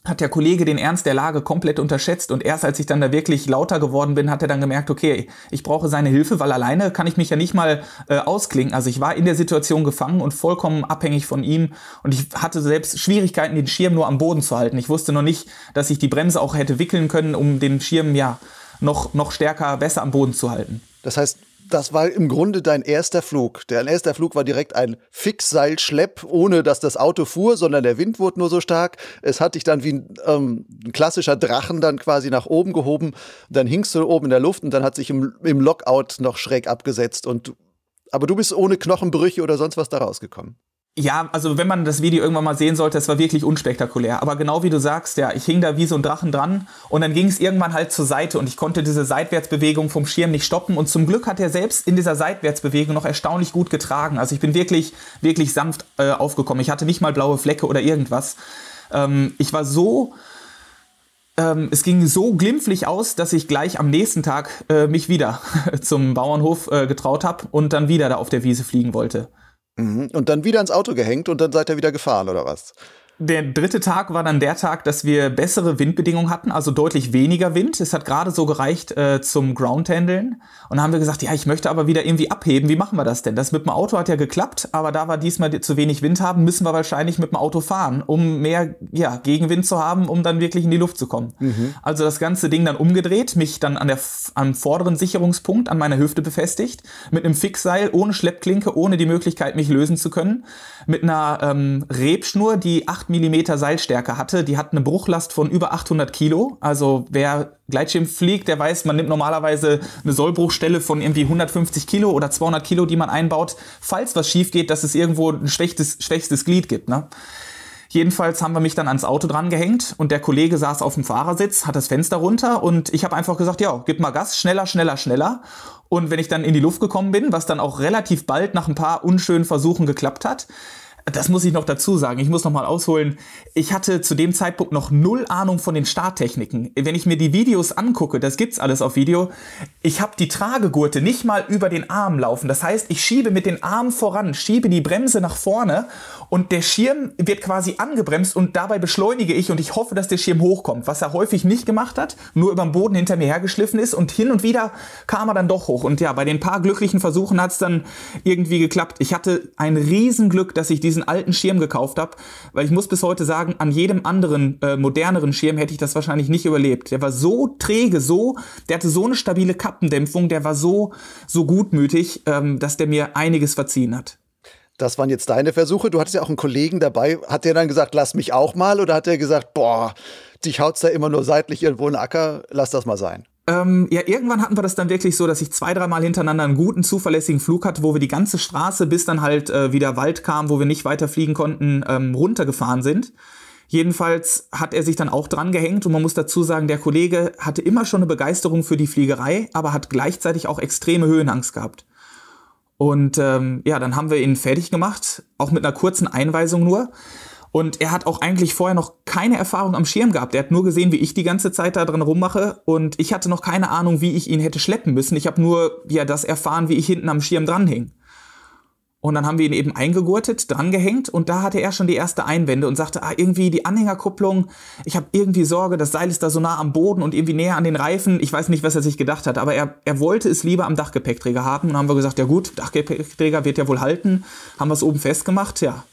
hat der Kollege den Ernst der Lage komplett unterschätzt und erst als ich dann da wirklich lauter geworden bin, hat er dann gemerkt, okay, ich brauche seine Hilfe, weil alleine kann ich mich ja nicht mal äh, ausklingen. Also ich war in der Situation gefangen und vollkommen abhängig von ihm und ich hatte selbst Schwierigkeiten, den Schirm nur am Boden zu halten. Ich wusste noch nicht, dass ich die Bremse auch hätte wickeln können, um den Schirm ja noch, noch stärker, besser am Boden zu halten. Das heißt, das war im Grunde dein erster Flug. Dein erster Flug war direkt ein Fixseilschlepp, ohne dass das Auto fuhr, sondern der Wind wurde nur so stark. Es hat dich dann wie ein, ähm, ein klassischer Drachen dann quasi nach oben gehoben. Dann hingst du oben in der Luft und dann hat sich im, im Lockout noch schräg abgesetzt. Und, aber du bist ohne Knochenbrüche oder sonst was da rausgekommen ja, also wenn man das Video irgendwann mal sehen sollte, es war wirklich unspektakulär. Aber genau wie du sagst, ja, ich hing da wie so ein Drachen dran und dann ging es irgendwann halt zur Seite und ich konnte diese Seitwärtsbewegung vom Schirm nicht stoppen und zum Glück hat er selbst in dieser Seitwärtsbewegung noch erstaunlich gut getragen. Also ich bin wirklich, wirklich sanft äh, aufgekommen. Ich hatte nicht mal blaue Flecke oder irgendwas. Ähm, ich war so, ähm, es ging so glimpflich aus, dass ich gleich am nächsten Tag äh, mich wieder zum Bauernhof äh, getraut habe und dann wieder da auf der Wiese fliegen wollte. Mhm. Und dann wieder ins Auto gehängt und dann seid ihr wieder gefahren, oder was? Der dritte Tag war dann der Tag, dass wir bessere Windbedingungen hatten, also deutlich weniger Wind. Es hat gerade so gereicht äh, zum Groundhandeln. Und dann haben wir gesagt, ja, ich möchte aber wieder irgendwie abheben. Wie machen wir das denn? Das mit dem Auto hat ja geklappt, aber da wir diesmal zu wenig Wind haben, müssen wir wahrscheinlich mit dem Auto fahren, um mehr ja, Gegenwind zu haben, um dann wirklich in die Luft zu kommen. Mhm. Also das ganze Ding dann umgedreht, mich dann an der, am vorderen Sicherungspunkt an meiner Hüfte befestigt, mit einem Fixseil, ohne Schleppklinke, ohne die Möglichkeit, mich lösen zu können, mit einer ähm, Rebschnur, die acht 8 mm Seilstärke hatte. Die hat eine Bruchlast von über 800 Kilo. Also wer Gleitschirm fliegt, der weiß, man nimmt normalerweise eine Sollbruchstelle von irgendwie 150 Kilo oder 200 Kilo, die man einbaut, falls was schief geht, dass es irgendwo ein schwächstes, schwächstes Glied gibt. Ne? Jedenfalls haben wir mich dann ans Auto dran und der Kollege saß auf dem Fahrersitz, hat das Fenster runter und ich habe einfach gesagt, ja, gib mal Gas, schneller, schneller, schneller. Und wenn ich dann in die Luft gekommen bin, was dann auch relativ bald nach ein paar unschönen Versuchen geklappt hat, das muss ich noch dazu sagen, ich muss noch mal ausholen, ich hatte zu dem Zeitpunkt noch null Ahnung von den Starttechniken. Wenn ich mir die Videos angucke, das gibt's alles auf Video, ich habe die Tragegurte nicht mal über den Arm laufen. Das heißt, ich schiebe mit den Armen voran, schiebe die Bremse nach vorne und der Schirm wird quasi angebremst und dabei beschleunige ich und ich hoffe, dass der Schirm hochkommt, was er häufig nicht gemacht hat, nur über den Boden hinter mir hergeschliffen ist und hin und wieder kam er dann doch hoch. Und ja, bei den paar glücklichen Versuchen hat's dann irgendwie geklappt. Ich hatte ein Riesenglück, dass ich diesen diesen alten Schirm gekauft habe, weil ich muss bis heute sagen, an jedem anderen äh, moderneren Schirm hätte ich das wahrscheinlich nicht überlebt. Der war so träge, so, der hatte so eine stabile Kappendämpfung, der war so so gutmütig, ähm, dass der mir einiges verziehen hat. Das waren jetzt deine Versuche. Du hattest ja auch einen Kollegen dabei. Hat der dann gesagt, lass mich auch mal? Oder hat er gesagt, boah, dich haut's da immer nur seitlich irgendwo in den Acker, lass das mal sein? Ähm, ja, irgendwann hatten wir das dann wirklich so, dass ich zwei, dreimal hintereinander einen guten, zuverlässigen Flug hatte, wo wir die ganze Straße, bis dann halt äh, wieder Wald kam, wo wir nicht weiter fliegen konnten, ähm, runtergefahren sind. Jedenfalls hat er sich dann auch dran gehängt und man muss dazu sagen, der Kollege hatte immer schon eine Begeisterung für die Fliegerei, aber hat gleichzeitig auch extreme Höhenangst gehabt. Und ähm, ja, dann haben wir ihn fertig gemacht, auch mit einer kurzen Einweisung nur. Und er hat auch eigentlich vorher noch keine Erfahrung am Schirm gehabt. Er hat nur gesehen, wie ich die ganze Zeit da drin rummache. Und ich hatte noch keine Ahnung, wie ich ihn hätte schleppen müssen. Ich habe nur ja das erfahren, wie ich hinten am Schirm dranhing. Und dann haben wir ihn eben eingegurtet, drangehängt und da hatte er schon die erste Einwände und sagte, ah, irgendwie die Anhängerkupplung, ich habe irgendwie Sorge, das Seil ist da so nah am Boden und irgendwie näher an den Reifen. Ich weiß nicht, was er sich gedacht hat, aber er, er wollte es lieber am Dachgepäckträger haben. Und dann haben wir gesagt, ja gut, Dachgepäckträger wird ja wohl halten. Haben wir es oben festgemacht, ja.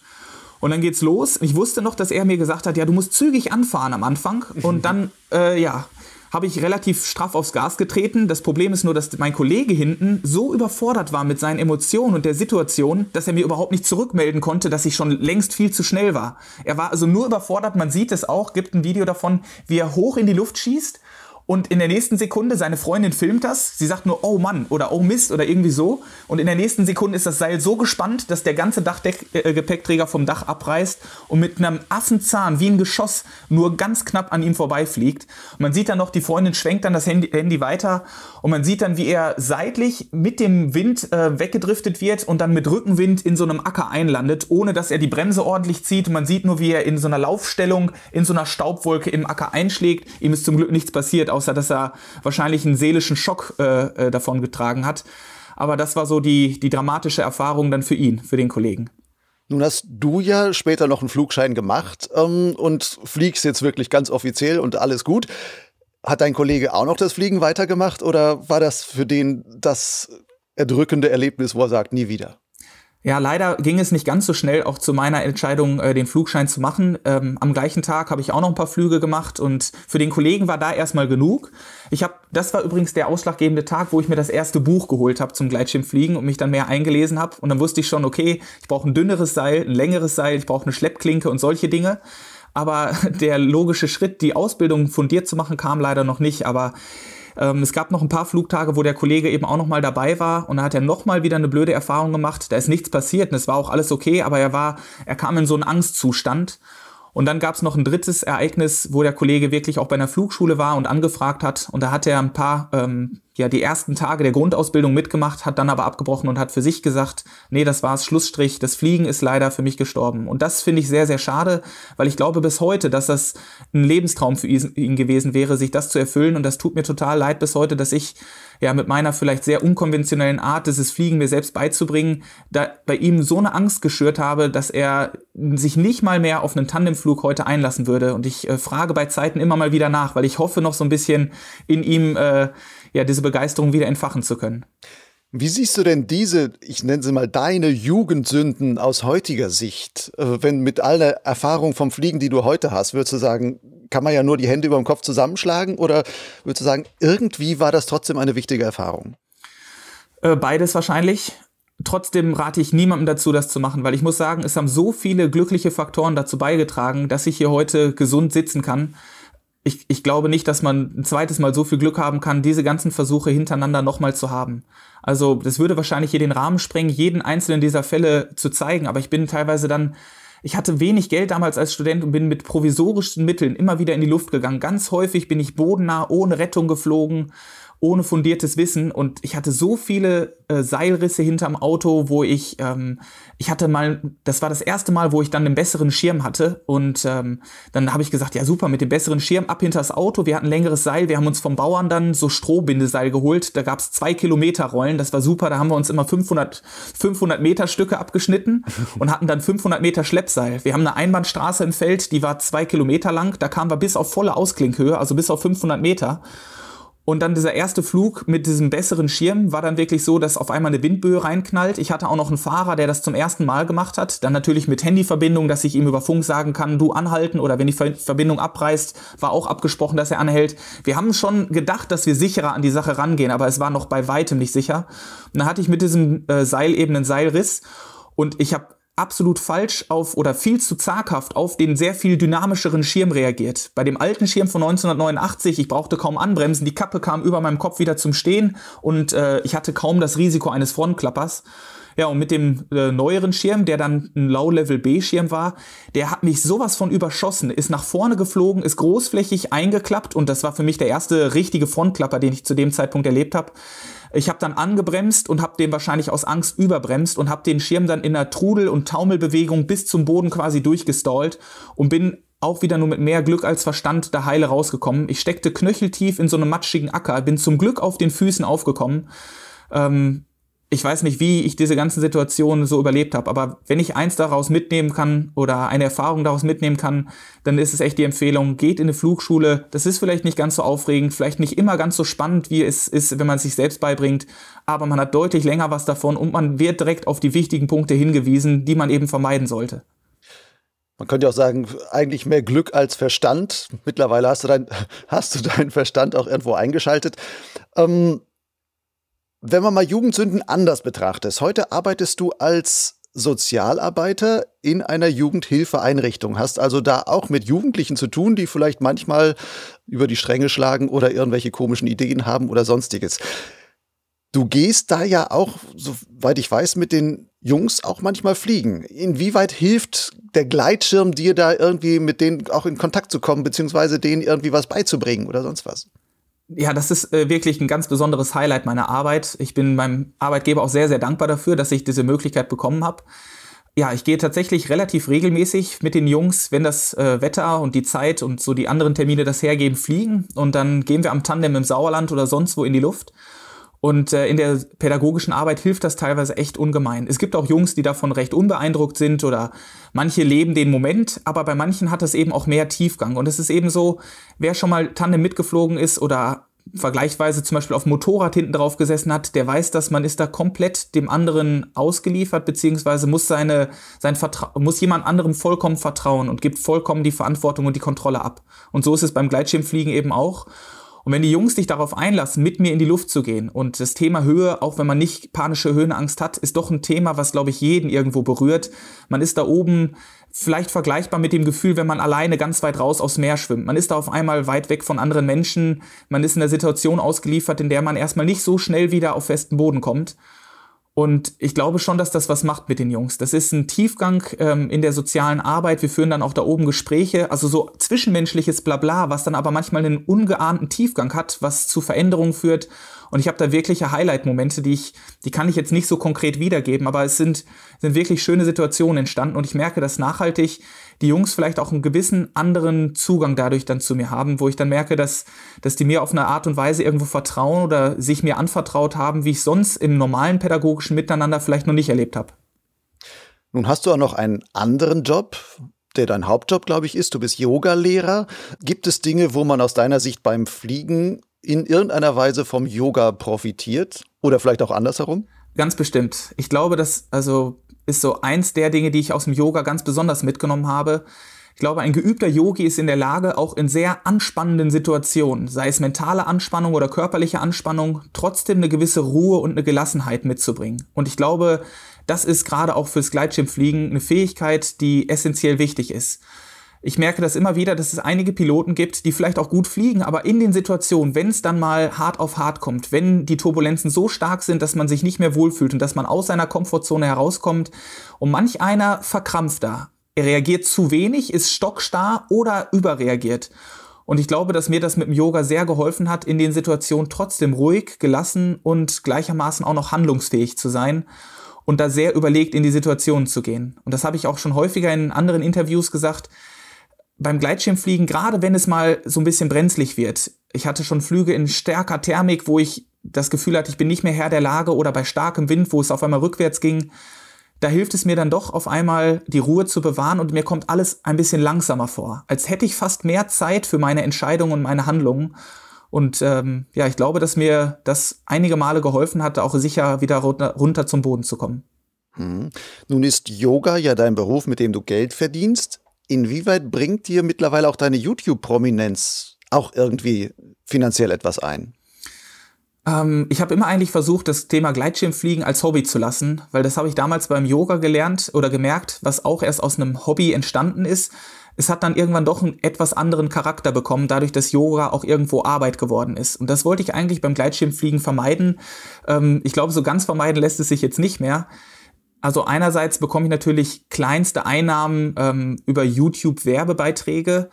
Und dann geht's los. Ich wusste noch, dass er mir gesagt hat, ja, du musst zügig anfahren am Anfang. Und dann, äh, ja, habe ich relativ straff aufs Gas getreten. Das Problem ist nur, dass mein Kollege hinten so überfordert war mit seinen Emotionen und der Situation, dass er mir überhaupt nicht zurückmelden konnte, dass ich schon längst viel zu schnell war. Er war also nur überfordert, man sieht es auch, gibt ein Video davon, wie er hoch in die Luft schießt und in der nächsten Sekunde, seine Freundin filmt das, sie sagt nur, oh Mann oder oh Mist oder irgendwie so. Und in der nächsten Sekunde ist das Seil so gespannt, dass der ganze Dachdeck äh, vom Dach abreißt und mit einem Affenzahn wie ein Geschoss nur ganz knapp an ihm vorbeifliegt. Und man sieht dann noch, die Freundin schwenkt dann das Handy, Handy weiter und man sieht dann, wie er seitlich mit dem Wind äh, weggedriftet wird und dann mit Rückenwind in so einem Acker einlandet, ohne dass er die Bremse ordentlich zieht. Man sieht nur, wie er in so einer Laufstellung, in so einer Staubwolke im Acker einschlägt. Ihm ist zum Glück nichts passiert außer dass er wahrscheinlich einen seelischen Schock äh, äh, davon getragen hat. Aber das war so die, die dramatische Erfahrung dann für ihn, für den Kollegen. Nun hast du ja später noch einen Flugschein gemacht ähm, und fliegst jetzt wirklich ganz offiziell und alles gut. Hat dein Kollege auch noch das Fliegen weitergemacht oder war das für den das erdrückende Erlebnis, wo er sagt, nie wieder? Ja, leider ging es nicht ganz so schnell auch zu meiner Entscheidung, äh, den Flugschein zu machen. Ähm, am gleichen Tag habe ich auch noch ein paar Flüge gemacht und für den Kollegen war da erstmal genug. Ich habe, das war übrigens der ausschlaggebende Tag, wo ich mir das erste Buch geholt habe zum Gleitschirmfliegen und mich dann mehr eingelesen habe. Und dann wusste ich schon, okay, ich brauche ein dünneres Seil, ein längeres Seil, ich brauche eine Schleppklinke und solche Dinge. Aber der logische Schritt, die Ausbildung fundiert zu machen, kam leider noch nicht. Aber ähm, es gab noch ein paar Flugtage, wo der Kollege eben auch nochmal dabei war und da hat er nochmal wieder eine blöde Erfahrung gemacht. Da ist nichts passiert und es war auch alles okay, aber er war, er kam in so einen Angstzustand und dann gab es noch ein drittes Ereignis, wo der Kollege wirklich auch bei einer Flugschule war und angefragt hat. Und da hat er ein paar, ähm, ja, die ersten Tage der Grundausbildung mitgemacht, hat dann aber abgebrochen und hat für sich gesagt, nee, das war's, Schlussstrich, das Fliegen ist leider für mich gestorben. Und das finde ich sehr, sehr schade, weil ich glaube bis heute, dass das ein Lebenstraum für ihn gewesen wäre, sich das zu erfüllen. Und das tut mir total leid bis heute, dass ich ja, mit meiner vielleicht sehr unkonventionellen Art, dieses Fliegen mir selbst beizubringen, da bei ihm so eine Angst geschürt habe, dass er sich nicht mal mehr auf einen Tandemflug heute einlassen würde. Und ich äh, frage bei Zeiten immer mal wieder nach, weil ich hoffe, noch so ein bisschen in ihm äh, ja diese Begeisterung wieder entfachen zu können. Wie siehst du denn diese, ich nenne sie mal deine Jugendsünden aus heutiger Sicht? Äh, wenn mit all der Erfahrung vom Fliegen, die du heute hast, würdest du sagen, kann man ja nur die Hände über dem Kopf zusammenschlagen? Oder würdest du sagen, irgendwie war das trotzdem eine wichtige Erfahrung? Äh, beides wahrscheinlich. Trotzdem rate ich niemandem dazu, das zu machen, weil ich muss sagen, es haben so viele glückliche Faktoren dazu beigetragen, dass ich hier heute gesund sitzen kann. Ich, ich glaube nicht, dass man ein zweites Mal so viel Glück haben kann, diese ganzen Versuche hintereinander nochmal zu haben. Also das würde wahrscheinlich hier den Rahmen sprengen, jeden einzelnen dieser Fälle zu zeigen, aber ich bin teilweise dann ich hatte wenig Geld damals als Student und bin mit provisorischen Mitteln immer wieder in die Luft gegangen. Ganz häufig bin ich bodennah ohne Rettung geflogen ohne fundiertes Wissen und ich hatte so viele äh, Seilrisse hinterm Auto, wo ich, ähm, ich hatte mal, das war das erste Mal, wo ich dann einen besseren Schirm hatte und ähm, dann habe ich gesagt, ja super, mit dem besseren Schirm ab hinter das Auto, wir hatten ein längeres Seil, wir haben uns vom Bauern dann so Strohbindeseil geholt, da gab es zwei Kilometer Rollen, das war super, da haben wir uns immer 500, 500 Meter Stücke abgeschnitten und hatten dann 500 Meter Schleppseil. Wir haben eine Einbahnstraße im Feld, die war zwei Kilometer lang, da kamen wir bis auf volle Ausklinkhöhe, also bis auf 500 Meter und dann dieser erste Flug mit diesem besseren Schirm war dann wirklich so, dass auf einmal eine Windböe reinknallt. Ich hatte auch noch einen Fahrer, der das zum ersten Mal gemacht hat. Dann natürlich mit Handyverbindung, dass ich ihm über Funk sagen kann, du anhalten oder wenn die Verbindung abreißt, war auch abgesprochen, dass er anhält. Wir haben schon gedacht, dass wir sicherer an die Sache rangehen, aber es war noch bei weitem nicht sicher. Und dann hatte ich mit diesem äh, Seil eben einen Seilriss und ich habe absolut falsch auf oder viel zu zaghaft auf den sehr viel dynamischeren Schirm reagiert. Bei dem alten Schirm von 1989, ich brauchte kaum anbremsen, die Kappe kam über meinem Kopf wieder zum Stehen und äh, ich hatte kaum das Risiko eines Frontklappers. Ja, und mit dem äh, neueren Schirm, der dann ein Low-Level-B-Schirm war, der hat mich sowas von überschossen, ist nach vorne geflogen, ist großflächig eingeklappt und das war für mich der erste richtige Frontklapper, den ich zu dem Zeitpunkt erlebt habe. Ich habe dann angebremst und habe den wahrscheinlich aus Angst überbremst und habe den Schirm dann in einer Trudel- und Taumelbewegung bis zum Boden quasi durchgestallt und bin auch wieder nur mit mehr Glück als Verstand da heile rausgekommen. Ich steckte knöcheltief in so einem matschigen Acker, bin zum Glück auf den Füßen aufgekommen. Ähm, ich weiß nicht, wie ich diese ganzen Situationen so überlebt habe, aber wenn ich eins daraus mitnehmen kann oder eine Erfahrung daraus mitnehmen kann, dann ist es echt die Empfehlung, geht in eine Flugschule. Das ist vielleicht nicht ganz so aufregend, vielleicht nicht immer ganz so spannend, wie es ist, wenn man es sich selbst beibringt, aber man hat deutlich länger was davon und man wird direkt auf die wichtigen Punkte hingewiesen, die man eben vermeiden sollte. Man könnte auch sagen, eigentlich mehr Glück als Verstand. Mittlerweile hast du, dein, hast du deinen Verstand auch irgendwo eingeschaltet. Ähm wenn man mal Jugendsünden anders betrachtet, heute arbeitest du als Sozialarbeiter in einer Jugendhilfeeinrichtung, hast also da auch mit Jugendlichen zu tun, die vielleicht manchmal über die Stränge schlagen oder irgendwelche komischen Ideen haben oder sonstiges. Du gehst da ja auch, soweit ich weiß, mit den Jungs auch manchmal fliegen. Inwieweit hilft der Gleitschirm dir da irgendwie mit denen auch in Kontakt zu kommen, beziehungsweise denen irgendwie was beizubringen oder sonst was? ja, das ist äh, wirklich ein ganz besonderes Highlight meiner Arbeit. Ich bin meinem Arbeitgeber auch sehr, sehr dankbar dafür, dass ich diese Möglichkeit bekommen habe. Ja, ich gehe tatsächlich relativ regelmäßig mit den Jungs, wenn das äh, Wetter und die Zeit und so die anderen Termine das hergeben, fliegen. Und dann gehen wir am Tandem im Sauerland oder sonst wo in die Luft und äh, in der pädagogischen Arbeit hilft das teilweise echt ungemein. Es gibt auch Jungs, die davon recht unbeeindruckt sind oder manche leben den Moment, aber bei manchen hat es eben auch mehr Tiefgang. Und es ist eben so, wer schon mal Tandem mitgeflogen ist oder vergleichsweise zum Beispiel auf Motorrad hinten drauf gesessen hat, der weiß, dass man ist da komplett dem anderen ausgeliefert, beziehungsweise muss seine, sein Vertra muss jemand anderem vollkommen vertrauen und gibt vollkommen die Verantwortung und die Kontrolle ab. Und so ist es beim Gleitschirmfliegen eben auch. Und wenn die Jungs dich darauf einlassen, mit mir in die Luft zu gehen und das Thema Höhe, auch wenn man nicht panische Höhenangst hat, ist doch ein Thema, was, glaube ich, jeden irgendwo berührt. Man ist da oben vielleicht vergleichbar mit dem Gefühl, wenn man alleine ganz weit raus aufs Meer schwimmt. Man ist da auf einmal weit weg von anderen Menschen. Man ist in der Situation ausgeliefert, in der man erstmal nicht so schnell wieder auf festen Boden kommt. Und ich glaube schon, dass das was macht mit den Jungs. Das ist ein Tiefgang ähm, in der sozialen Arbeit. Wir führen dann auch da oben Gespräche, also so zwischenmenschliches Blabla, was dann aber manchmal einen ungeahnten Tiefgang hat, was zu Veränderungen führt. Und ich habe da wirkliche Highlight-Momente, die ich, die kann ich jetzt nicht so konkret wiedergeben, aber es sind, sind wirklich schöne Situationen entstanden und ich merke das nachhaltig, die Jungs vielleicht auch einen gewissen anderen Zugang dadurch dann zu mir haben, wo ich dann merke, dass, dass die mir auf eine Art und Weise irgendwo vertrauen oder sich mir anvertraut haben, wie ich sonst im normalen pädagogischen Miteinander vielleicht noch nicht erlebt habe. Nun hast du auch noch einen anderen Job, der dein Hauptjob, glaube ich, ist. Du bist Yogalehrer. Gibt es Dinge, wo man aus deiner Sicht beim Fliegen in irgendeiner Weise vom Yoga profitiert? Oder vielleicht auch andersherum? Ganz bestimmt. Ich glaube, dass, also ist so eins der Dinge, die ich aus dem Yoga ganz besonders mitgenommen habe. Ich glaube, ein geübter Yogi ist in der Lage, auch in sehr anspannenden Situationen, sei es mentale Anspannung oder körperliche Anspannung, trotzdem eine gewisse Ruhe und eine Gelassenheit mitzubringen. Und ich glaube, das ist gerade auch fürs Gleitschirmfliegen eine Fähigkeit, die essentiell wichtig ist. Ich merke das immer wieder, dass es einige Piloten gibt, die vielleicht auch gut fliegen, aber in den Situationen, wenn es dann mal hart auf hart kommt, wenn die Turbulenzen so stark sind, dass man sich nicht mehr wohlfühlt und dass man aus seiner Komfortzone herauskommt und manch einer verkrampft da. Er reagiert zu wenig, ist stockstarr oder überreagiert. Und ich glaube, dass mir das mit dem Yoga sehr geholfen hat, in den Situationen trotzdem ruhig, gelassen und gleichermaßen auch noch handlungsfähig zu sein und da sehr überlegt in die Situation zu gehen. Und das habe ich auch schon häufiger in anderen Interviews gesagt, beim Gleitschirmfliegen, gerade wenn es mal so ein bisschen brenzlig wird, ich hatte schon Flüge in stärker Thermik, wo ich das Gefühl hatte, ich bin nicht mehr Herr der Lage oder bei starkem Wind, wo es auf einmal rückwärts ging, da hilft es mir dann doch auf einmal, die Ruhe zu bewahren und mir kommt alles ein bisschen langsamer vor. Als hätte ich fast mehr Zeit für meine Entscheidungen und meine Handlungen. Und ähm, ja, ich glaube, dass mir das einige Male geholfen hat, auch sicher wieder runter, zum Boden zu kommen. Hm. Nun ist Yoga ja dein Beruf, mit dem du Geld verdienst. Inwieweit bringt dir mittlerweile auch deine YouTube-Prominenz auch irgendwie finanziell etwas ein? Ähm, ich habe immer eigentlich versucht, das Thema Gleitschirmfliegen als Hobby zu lassen, weil das habe ich damals beim Yoga gelernt oder gemerkt, was auch erst aus einem Hobby entstanden ist. Es hat dann irgendwann doch einen etwas anderen Charakter bekommen, dadurch, dass Yoga auch irgendwo Arbeit geworden ist. Und das wollte ich eigentlich beim Gleitschirmfliegen vermeiden. Ähm, ich glaube, so ganz vermeiden lässt es sich jetzt nicht mehr. Also einerseits bekomme ich natürlich kleinste Einnahmen ähm, über YouTube-Werbebeiträge.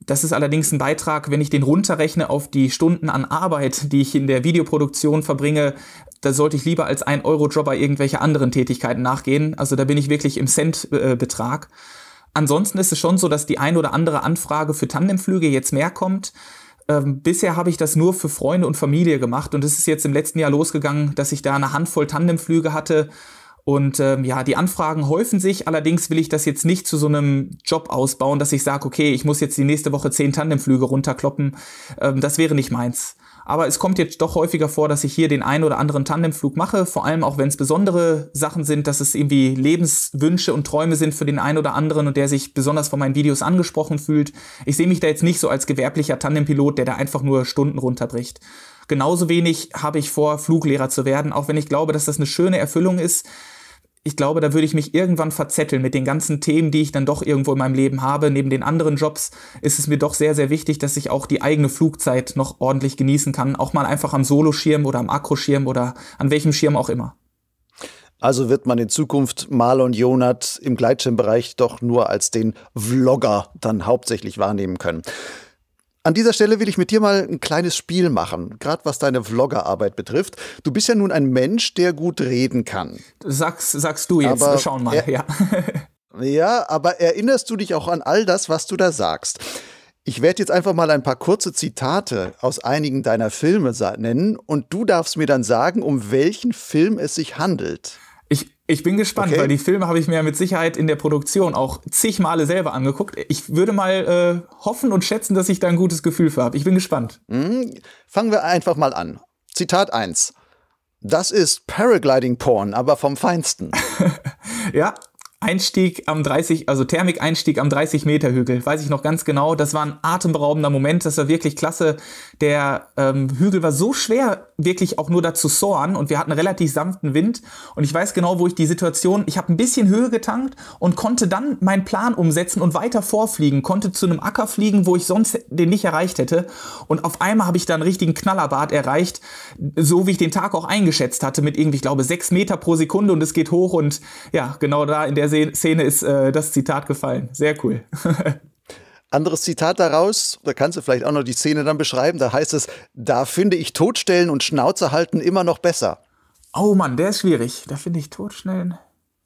Das ist allerdings ein Beitrag, wenn ich den runterrechne auf die Stunden an Arbeit, die ich in der Videoproduktion verbringe, da sollte ich lieber als ein Euro-Jobber irgendwelche anderen Tätigkeiten nachgehen. Also da bin ich wirklich im Cent-Betrag. Äh, Ansonsten ist es schon so, dass die ein oder andere Anfrage für Tandemflüge jetzt mehr kommt. Ähm, bisher habe ich das nur für Freunde und Familie gemacht und es ist jetzt im letzten Jahr losgegangen, dass ich da eine Handvoll Tandemflüge hatte und ähm, ja, die Anfragen häufen sich, allerdings will ich das jetzt nicht zu so einem Job ausbauen, dass ich sage, okay, ich muss jetzt die nächste Woche zehn Tandemflüge runterkloppen. Ähm, das wäre nicht meins. Aber es kommt jetzt doch häufiger vor, dass ich hier den einen oder anderen Tandemflug mache, vor allem auch wenn es besondere Sachen sind, dass es irgendwie Lebenswünsche und Träume sind für den einen oder anderen und der sich besonders von meinen Videos angesprochen fühlt. Ich sehe mich da jetzt nicht so als gewerblicher Tandempilot, der da einfach nur Stunden runterbricht. Genauso wenig habe ich vor, Fluglehrer zu werden, auch wenn ich glaube, dass das eine schöne Erfüllung ist, ich glaube, da würde ich mich irgendwann verzetteln mit den ganzen Themen, die ich dann doch irgendwo in meinem Leben habe. Neben den anderen Jobs ist es mir doch sehr, sehr wichtig, dass ich auch die eigene Flugzeit noch ordentlich genießen kann. Auch mal einfach am Soloschirm oder am Akroschirm oder an welchem Schirm auch immer. Also wird man in Zukunft Marlon und Jonat im Gleitschirmbereich doch nur als den Vlogger dann hauptsächlich wahrnehmen können. An dieser Stelle will ich mit dir mal ein kleines Spiel machen, gerade was deine Vloggerarbeit betrifft. Du bist ja nun ein Mensch, der gut reden kann. Sag's, sagst du jetzt, aber schauen mal, er, ja. ja, aber erinnerst du dich auch an all das, was du da sagst? Ich werde jetzt einfach mal ein paar kurze Zitate aus einigen deiner Filme nennen und du darfst mir dann sagen, um welchen Film es sich handelt. Ich bin gespannt, okay. weil die Filme habe ich mir mit Sicherheit in der Produktion auch zig Male selber angeguckt. Ich würde mal äh, hoffen und schätzen, dass ich da ein gutes Gefühl für habe. Ich bin gespannt. Mhm. Fangen wir einfach mal an. Zitat 1. Das ist Paragliding-Porn, aber vom Feinsten. ja, Einstieg am 30, also Thermikeinstieg am 30 Meter Hügel, weiß ich noch ganz genau. Das war ein atemberaubender Moment, das war wirklich klasse. Der ähm, Hügel war so schwer, wirklich auch nur dazu soaren und wir hatten relativ sanften Wind und ich weiß genau, wo ich die Situation, ich habe ein bisschen Höhe getankt und konnte dann meinen Plan umsetzen und weiter vorfliegen, konnte zu einem Acker fliegen, wo ich sonst den nicht erreicht hätte und auf einmal habe ich da einen richtigen Knallerbart erreicht, so wie ich den Tag auch eingeschätzt hatte mit irgendwie, ich glaube, sechs Meter pro Sekunde und es geht hoch und ja, genau da in der Situation Szene ist äh, das Zitat gefallen. Sehr cool. Anderes Zitat daraus, da kannst du vielleicht auch noch die Szene dann beschreiben, da heißt es, da finde ich Totstellen und Schnauze halten immer noch besser. Oh Mann, der ist schwierig. Da finde ich Totstellen.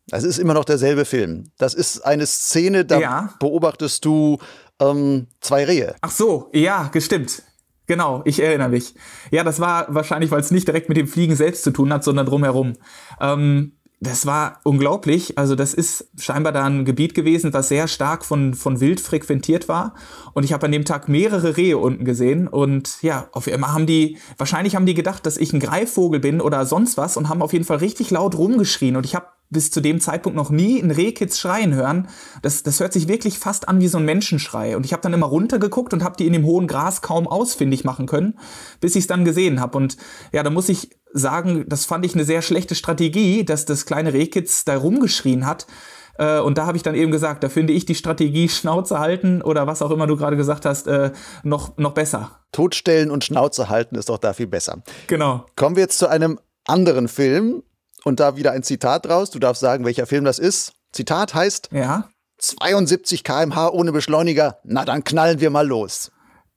Das ist immer noch derselbe Film. Das ist eine Szene, da ja. beobachtest du ähm, zwei Rehe. Ach so, ja, gestimmt. Genau, ich erinnere mich. Ja, das war wahrscheinlich, weil es nicht direkt mit dem Fliegen selbst zu tun hat, sondern drumherum. Ähm, das war unglaublich. Also das ist scheinbar da ein Gebiet gewesen, was sehr stark von, von Wild frequentiert war. Und ich habe an dem Tag mehrere Rehe unten gesehen. Und ja, auf einmal haben die, wahrscheinlich haben die gedacht, dass ich ein Greifvogel bin oder sonst was und haben auf jeden Fall richtig laut rumgeschrien. Und ich habe bis zu dem Zeitpunkt noch nie ein Rehkitz schreien hören. Das, das hört sich wirklich fast an wie so ein Menschenschrei. Und ich habe dann immer runtergeguckt und habe die in dem hohen Gras kaum ausfindig machen können, bis ich es dann gesehen habe. Und ja, da muss ich sagen, das fand ich eine sehr schlechte Strategie, dass das kleine Rehkitz da rumgeschrien hat. Äh, und da habe ich dann eben gesagt, da finde ich die Strategie Schnauze halten oder was auch immer du gerade gesagt hast, äh, noch, noch besser. Totstellen und Schnauze halten ist doch da viel besser. Genau. Kommen wir jetzt zu einem anderen Film, und da wieder ein Zitat raus. Du darfst sagen, welcher Film das ist. Zitat heißt ja. 72 km/h ohne Beschleuniger. Na, dann knallen wir mal los.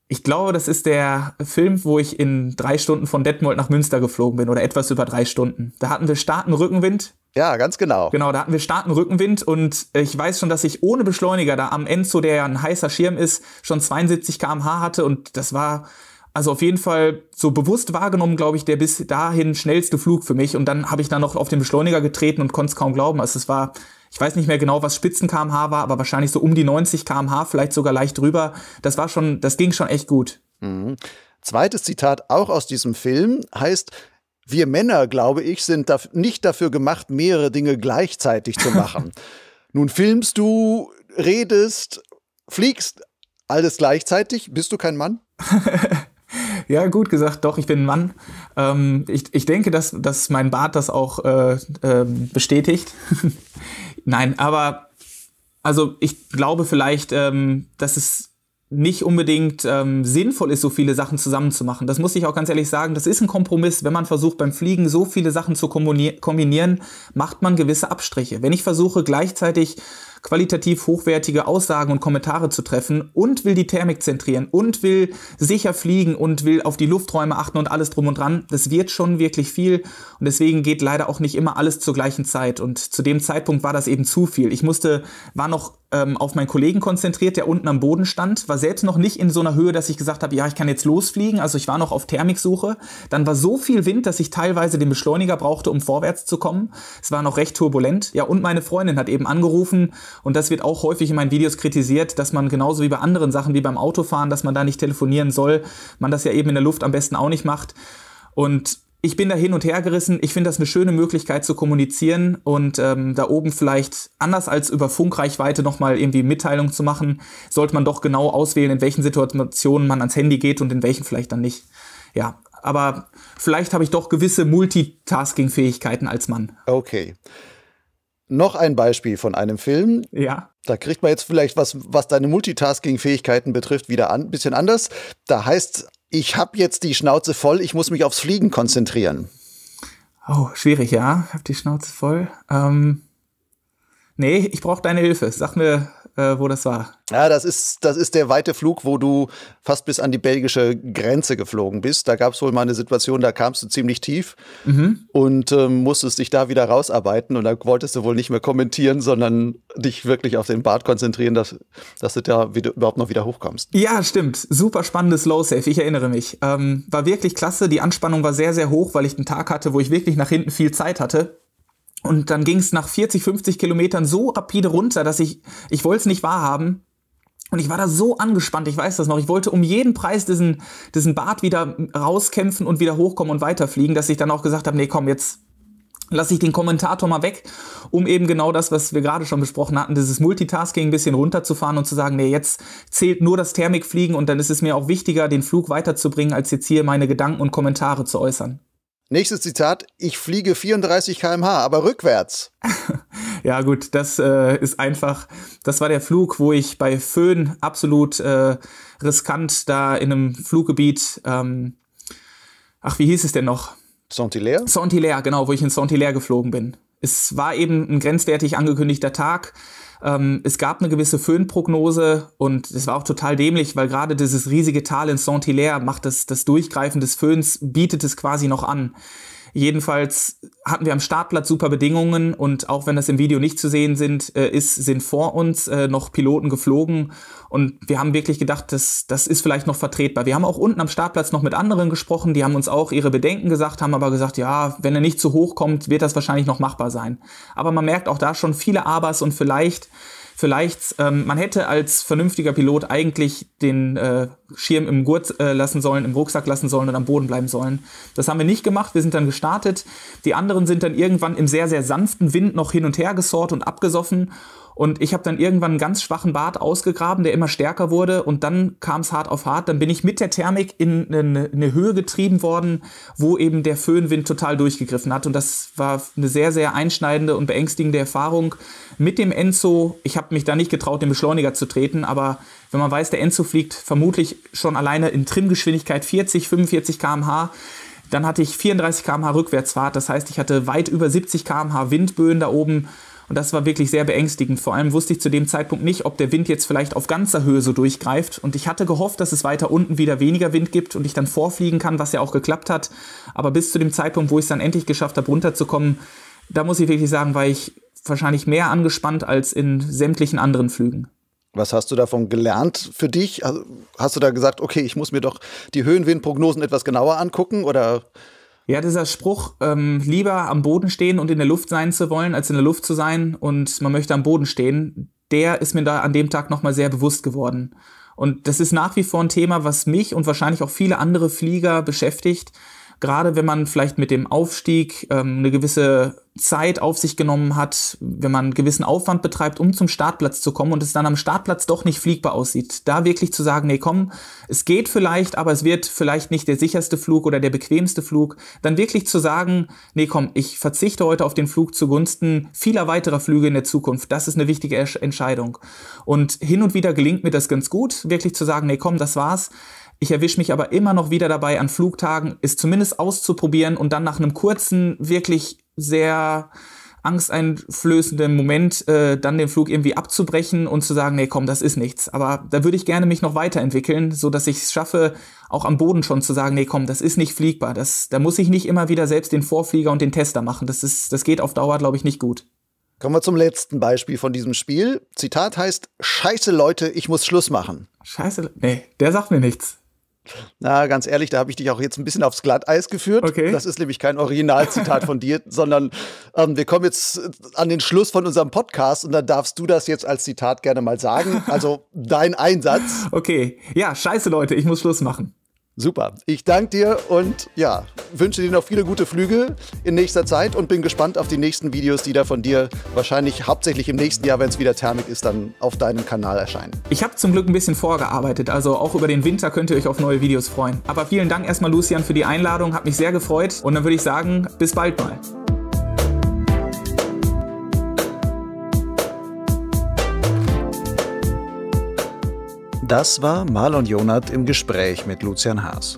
Ich glaube, das ist der Film, wo ich in drei Stunden von Detmold nach Münster geflogen bin oder etwas über drei Stunden. Da hatten wir starken Rückenwind. Ja, ganz genau. Genau, da hatten wir starken Rückenwind und äh, ich weiß schon, dass ich ohne Beschleuniger da am Enzo, der ja ein heißer Schirm ist, schon 72 km/h hatte und das war also auf jeden Fall so bewusst wahrgenommen, glaube ich, der bis dahin schnellste Flug für mich. Und dann habe ich da noch auf den Beschleuniger getreten und konnte es kaum glauben. Also es war, ich weiß nicht mehr genau, was Spitzen kmh war, aber wahrscheinlich so um die 90 kmh, vielleicht sogar leicht drüber. Das war schon, das ging schon echt gut. Mhm. Zweites Zitat auch aus diesem Film heißt, wir Männer, glaube ich, sind da nicht dafür gemacht, mehrere Dinge gleichzeitig zu machen. Nun filmst du, redest, fliegst, alles gleichzeitig. Bist du kein Mann? ja, gut gesagt, doch, ich bin ein Mann. Ähm, ich, ich denke, dass, dass mein Bart das auch äh, äh, bestätigt. Nein, aber also ich glaube vielleicht, ähm, dass es nicht unbedingt ähm, sinnvoll ist, so viele Sachen zusammenzumachen. Das muss ich auch ganz ehrlich sagen. Das ist ein Kompromiss. Wenn man versucht, beim Fliegen so viele Sachen zu kombinieren, macht man gewisse Abstriche. Wenn ich versuche, gleichzeitig qualitativ hochwertige Aussagen und Kommentare zu treffen und will die Thermik zentrieren und will sicher fliegen und will auf die Lufträume achten und alles drum und dran. Das wird schon wirklich viel und deswegen geht leider auch nicht immer alles zur gleichen Zeit und zu dem Zeitpunkt war das eben zu viel. Ich musste, war noch ähm, auf meinen Kollegen konzentriert, der unten am Boden stand, war selbst noch nicht in so einer Höhe, dass ich gesagt habe, ja, ich kann jetzt losfliegen, also ich war noch auf Thermiksuche. Dann war so viel Wind, dass ich teilweise den Beschleuniger brauchte, um vorwärts zu kommen. Es war noch recht turbulent. Ja, und meine Freundin hat eben angerufen und das wird auch häufig in meinen Videos kritisiert, dass man genauso wie bei anderen Sachen wie beim Autofahren, dass man da nicht telefonieren soll, man das ja eben in der Luft am besten auch nicht macht. Und ich bin da hin und her gerissen. Ich finde das eine schöne Möglichkeit zu kommunizieren und ähm, da oben vielleicht anders als über Funkreichweite nochmal irgendwie Mitteilung zu machen, sollte man doch genau auswählen, in welchen Situationen man ans Handy geht und in welchen vielleicht dann nicht. Ja, aber vielleicht habe ich doch gewisse Multitasking-Fähigkeiten als Mann. Okay. Noch ein Beispiel von einem Film. Ja. Da kriegt man jetzt vielleicht was, was deine Multitasking-Fähigkeiten betrifft, wieder ein an, bisschen anders. Da heißt, ich habe jetzt die Schnauze voll, ich muss mich aufs Fliegen konzentrieren. Oh, schwierig, ja. Ich habe die Schnauze voll. Ähm, nee, ich brauche deine Hilfe. Sag mir, äh, wo das war. Ja, das ist, das ist der weite Flug, wo du fast bis an die belgische Grenze geflogen bist. Da gab es wohl mal eine Situation, da kamst du ziemlich tief mhm. und ähm, musstest dich da wieder rausarbeiten. Und da wolltest du wohl nicht mehr kommentieren, sondern dich wirklich auf den Bart konzentrieren, dass, dass du da wieder, überhaupt noch wieder hochkommst. Ja, stimmt. Super spannendes Low Safe, ich erinnere mich. Ähm, war wirklich klasse. Die Anspannung war sehr, sehr hoch, weil ich einen Tag hatte, wo ich wirklich nach hinten viel Zeit hatte. Und dann ging es nach 40, 50 Kilometern so rapide runter, dass ich, ich wollte es nicht wahrhaben. Und ich war da so angespannt, ich weiß das noch. Ich wollte um jeden Preis diesen, diesen Bart wieder rauskämpfen und wieder hochkommen und weiterfliegen, dass ich dann auch gesagt habe, nee, komm, jetzt lasse ich den Kommentator mal weg, um eben genau das, was wir gerade schon besprochen hatten, dieses Multitasking ein bisschen runterzufahren und zu sagen, nee, jetzt zählt nur das Thermikfliegen und dann ist es mir auch wichtiger, den Flug weiterzubringen, als jetzt hier meine Gedanken und Kommentare zu äußern. Nächstes Zitat, ich fliege 34 km/h, aber rückwärts. ja gut, das äh, ist einfach, das war der Flug, wo ich bei Föhn absolut äh, riskant da in einem Fluggebiet, ähm, ach wie hieß es denn noch? Saint-Hilaire? Saint-Hilaire, genau, wo ich in Saint-Hilaire geflogen bin. Es war eben ein grenzwertig angekündigter Tag. Ähm, es gab eine gewisse Föhnprognose und es war auch total dämlich, weil gerade dieses riesige Tal in Saint-Hilaire macht das, das Durchgreifen des Föhns, bietet es quasi noch an. Jedenfalls hatten wir am Startplatz super Bedingungen und auch wenn das im Video nicht zu sehen sind, äh, ist, sind vor uns äh, noch Piloten geflogen und wir haben wirklich gedacht, das, das ist vielleicht noch vertretbar. Wir haben auch unten am Startplatz noch mit anderen gesprochen, die haben uns auch ihre Bedenken gesagt, haben aber gesagt, ja, wenn er nicht zu hoch kommt, wird das wahrscheinlich noch machbar sein. Aber man merkt auch da schon viele Abers und vielleicht Vielleicht, ähm, man hätte als vernünftiger Pilot eigentlich den äh, Schirm im Gurt äh, lassen sollen, im Rucksack lassen sollen und am Boden bleiben sollen. Das haben wir nicht gemacht. Wir sind dann gestartet. Die anderen sind dann irgendwann im sehr, sehr sanften Wind noch hin und her gesort und abgesoffen. Und ich habe dann irgendwann einen ganz schwachen Bart ausgegraben, der immer stärker wurde. Und dann kam es hart auf hart. Dann bin ich mit der Thermik in eine, eine, Höhe getrieben worden, wo eben der Föhnwind total durchgegriffen hat. Und das war eine sehr, sehr einschneidende und beängstigende Erfahrung mit dem Enzo. Ich habe mich da nicht getraut, den Beschleuniger zu treten. Aber wenn man weiß, der Enzo fliegt vermutlich schon alleine in Trimgeschwindigkeit 40, 45 km/h, dann hatte ich 34 km/h Rückwärtsfahrt. Das heißt, ich hatte weit über 70 km/h Windböen da oben. Und das war wirklich sehr beängstigend. Vor allem wusste ich zu dem Zeitpunkt nicht, ob der Wind jetzt vielleicht auf ganzer Höhe so durchgreift. Und ich hatte gehofft, dass es weiter unten wieder weniger Wind gibt und ich dann vorfliegen kann, was ja auch geklappt hat. Aber bis zu dem Zeitpunkt, wo ich es dann endlich geschafft habe, runterzukommen, da muss ich wirklich sagen, war ich wahrscheinlich mehr angespannt als in sämtlichen anderen Flügen. Was hast du davon gelernt für dich? Also, hast du da gesagt, okay, ich muss mir doch die Höhenwindprognosen etwas genauer angucken oder ja, dieser Spruch, ähm, lieber am Boden stehen und in der Luft sein zu wollen, als in der Luft zu sein und man möchte am Boden stehen, der ist mir da an dem Tag nochmal sehr bewusst geworden. Und das ist nach wie vor ein Thema, was mich und wahrscheinlich auch viele andere Flieger beschäftigt, gerade wenn man vielleicht mit dem Aufstieg ähm, eine gewisse Zeit auf sich genommen hat, wenn man einen gewissen Aufwand betreibt, um zum Startplatz zu kommen und es dann am Startplatz doch nicht fliegbar aussieht, da wirklich zu sagen, nee, komm, es geht vielleicht, aber es wird vielleicht nicht der sicherste Flug oder der bequemste Flug, dann wirklich zu sagen, nee, komm, ich verzichte heute auf den Flug zugunsten vieler weiterer Flüge in der Zukunft. Das ist eine wichtige Entscheidung. Und hin und wieder gelingt mir das ganz gut, wirklich zu sagen, nee, komm, das war's. Ich erwische mich aber immer noch wieder dabei, an Flugtagen es zumindest auszuprobieren und dann nach einem kurzen, wirklich sehr angsteinflößenden Moment äh, dann den Flug irgendwie abzubrechen und zu sagen, nee, komm, das ist nichts. Aber da würde ich gerne mich noch weiterentwickeln, sodass ich es schaffe, auch am Boden schon zu sagen, nee, komm, das ist nicht fliegbar. Das, da muss ich nicht immer wieder selbst den Vorflieger und den Tester machen. Das ist, das geht auf Dauer, glaube ich, nicht gut. Kommen wir zum letzten Beispiel von diesem Spiel. Zitat heißt: Scheiße Leute, ich muss Schluss machen. Scheiße, nee, der sagt mir nichts. Na, ganz ehrlich, da habe ich dich auch jetzt ein bisschen aufs Glatteis geführt. Okay. Das ist nämlich kein Originalzitat von dir, sondern ähm, wir kommen jetzt äh, an den Schluss von unserem Podcast und dann darfst du das jetzt als Zitat gerne mal sagen. Also dein Einsatz. Okay. Ja, scheiße, Leute, ich muss Schluss machen. Super. Ich danke dir und ja, wünsche dir noch viele gute Flüge in nächster Zeit und bin gespannt auf die nächsten Videos, die da von dir wahrscheinlich hauptsächlich im nächsten Jahr, wenn es wieder Thermik ist, dann auf deinem Kanal erscheinen. Ich habe zum Glück ein bisschen vorgearbeitet, also auch über den Winter könnt ihr euch auf neue Videos freuen. Aber vielen Dank erstmal, Lucian, für die Einladung, hat mich sehr gefreut und dann würde ich sagen, bis bald mal. Das war Marlon Jonath im Gespräch mit Lucian Haas.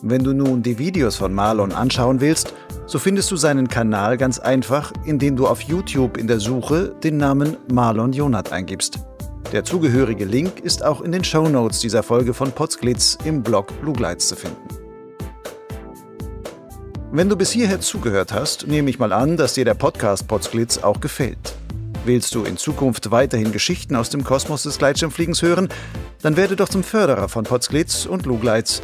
Wenn du nun die Videos von Marlon anschauen willst, so findest du seinen Kanal ganz einfach, indem du auf YouTube in der Suche den Namen Marlon Jonath eingibst. Der zugehörige Link ist auch in den Show Notes dieser Folge von Potsglitz im Blog Bluglights zu finden. Wenn du bis hierher zugehört hast, nehme ich mal an, dass dir der Podcast Potsglitz auch gefällt. Willst du in Zukunft weiterhin Geschichten aus dem Kosmos des Gleitschirmfliegens hören? Dann werde doch zum Förderer von Potsglitz und Lugleitz.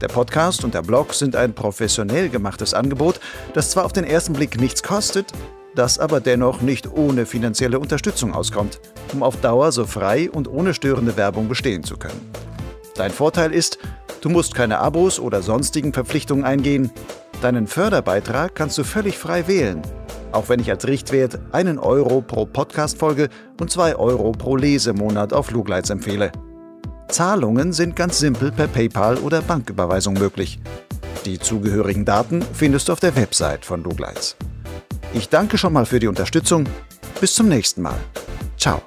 Der Podcast und der Blog sind ein professionell gemachtes Angebot, das zwar auf den ersten Blick nichts kostet, das aber dennoch nicht ohne finanzielle Unterstützung auskommt, um auf Dauer so frei und ohne störende Werbung bestehen zu können. Dein Vorteil ist, du musst keine Abos oder sonstigen Verpflichtungen eingehen. Deinen Förderbeitrag kannst du völlig frei wählen auch wenn ich als Richtwert einen Euro pro Podcast-Folge und zwei Euro pro Lesemonat auf Lugleitz empfehle. Zahlungen sind ganz simpel per PayPal oder Banküberweisung möglich. Die zugehörigen Daten findest du auf der Website von Lugleitz. Ich danke schon mal für die Unterstützung. Bis zum nächsten Mal. Ciao.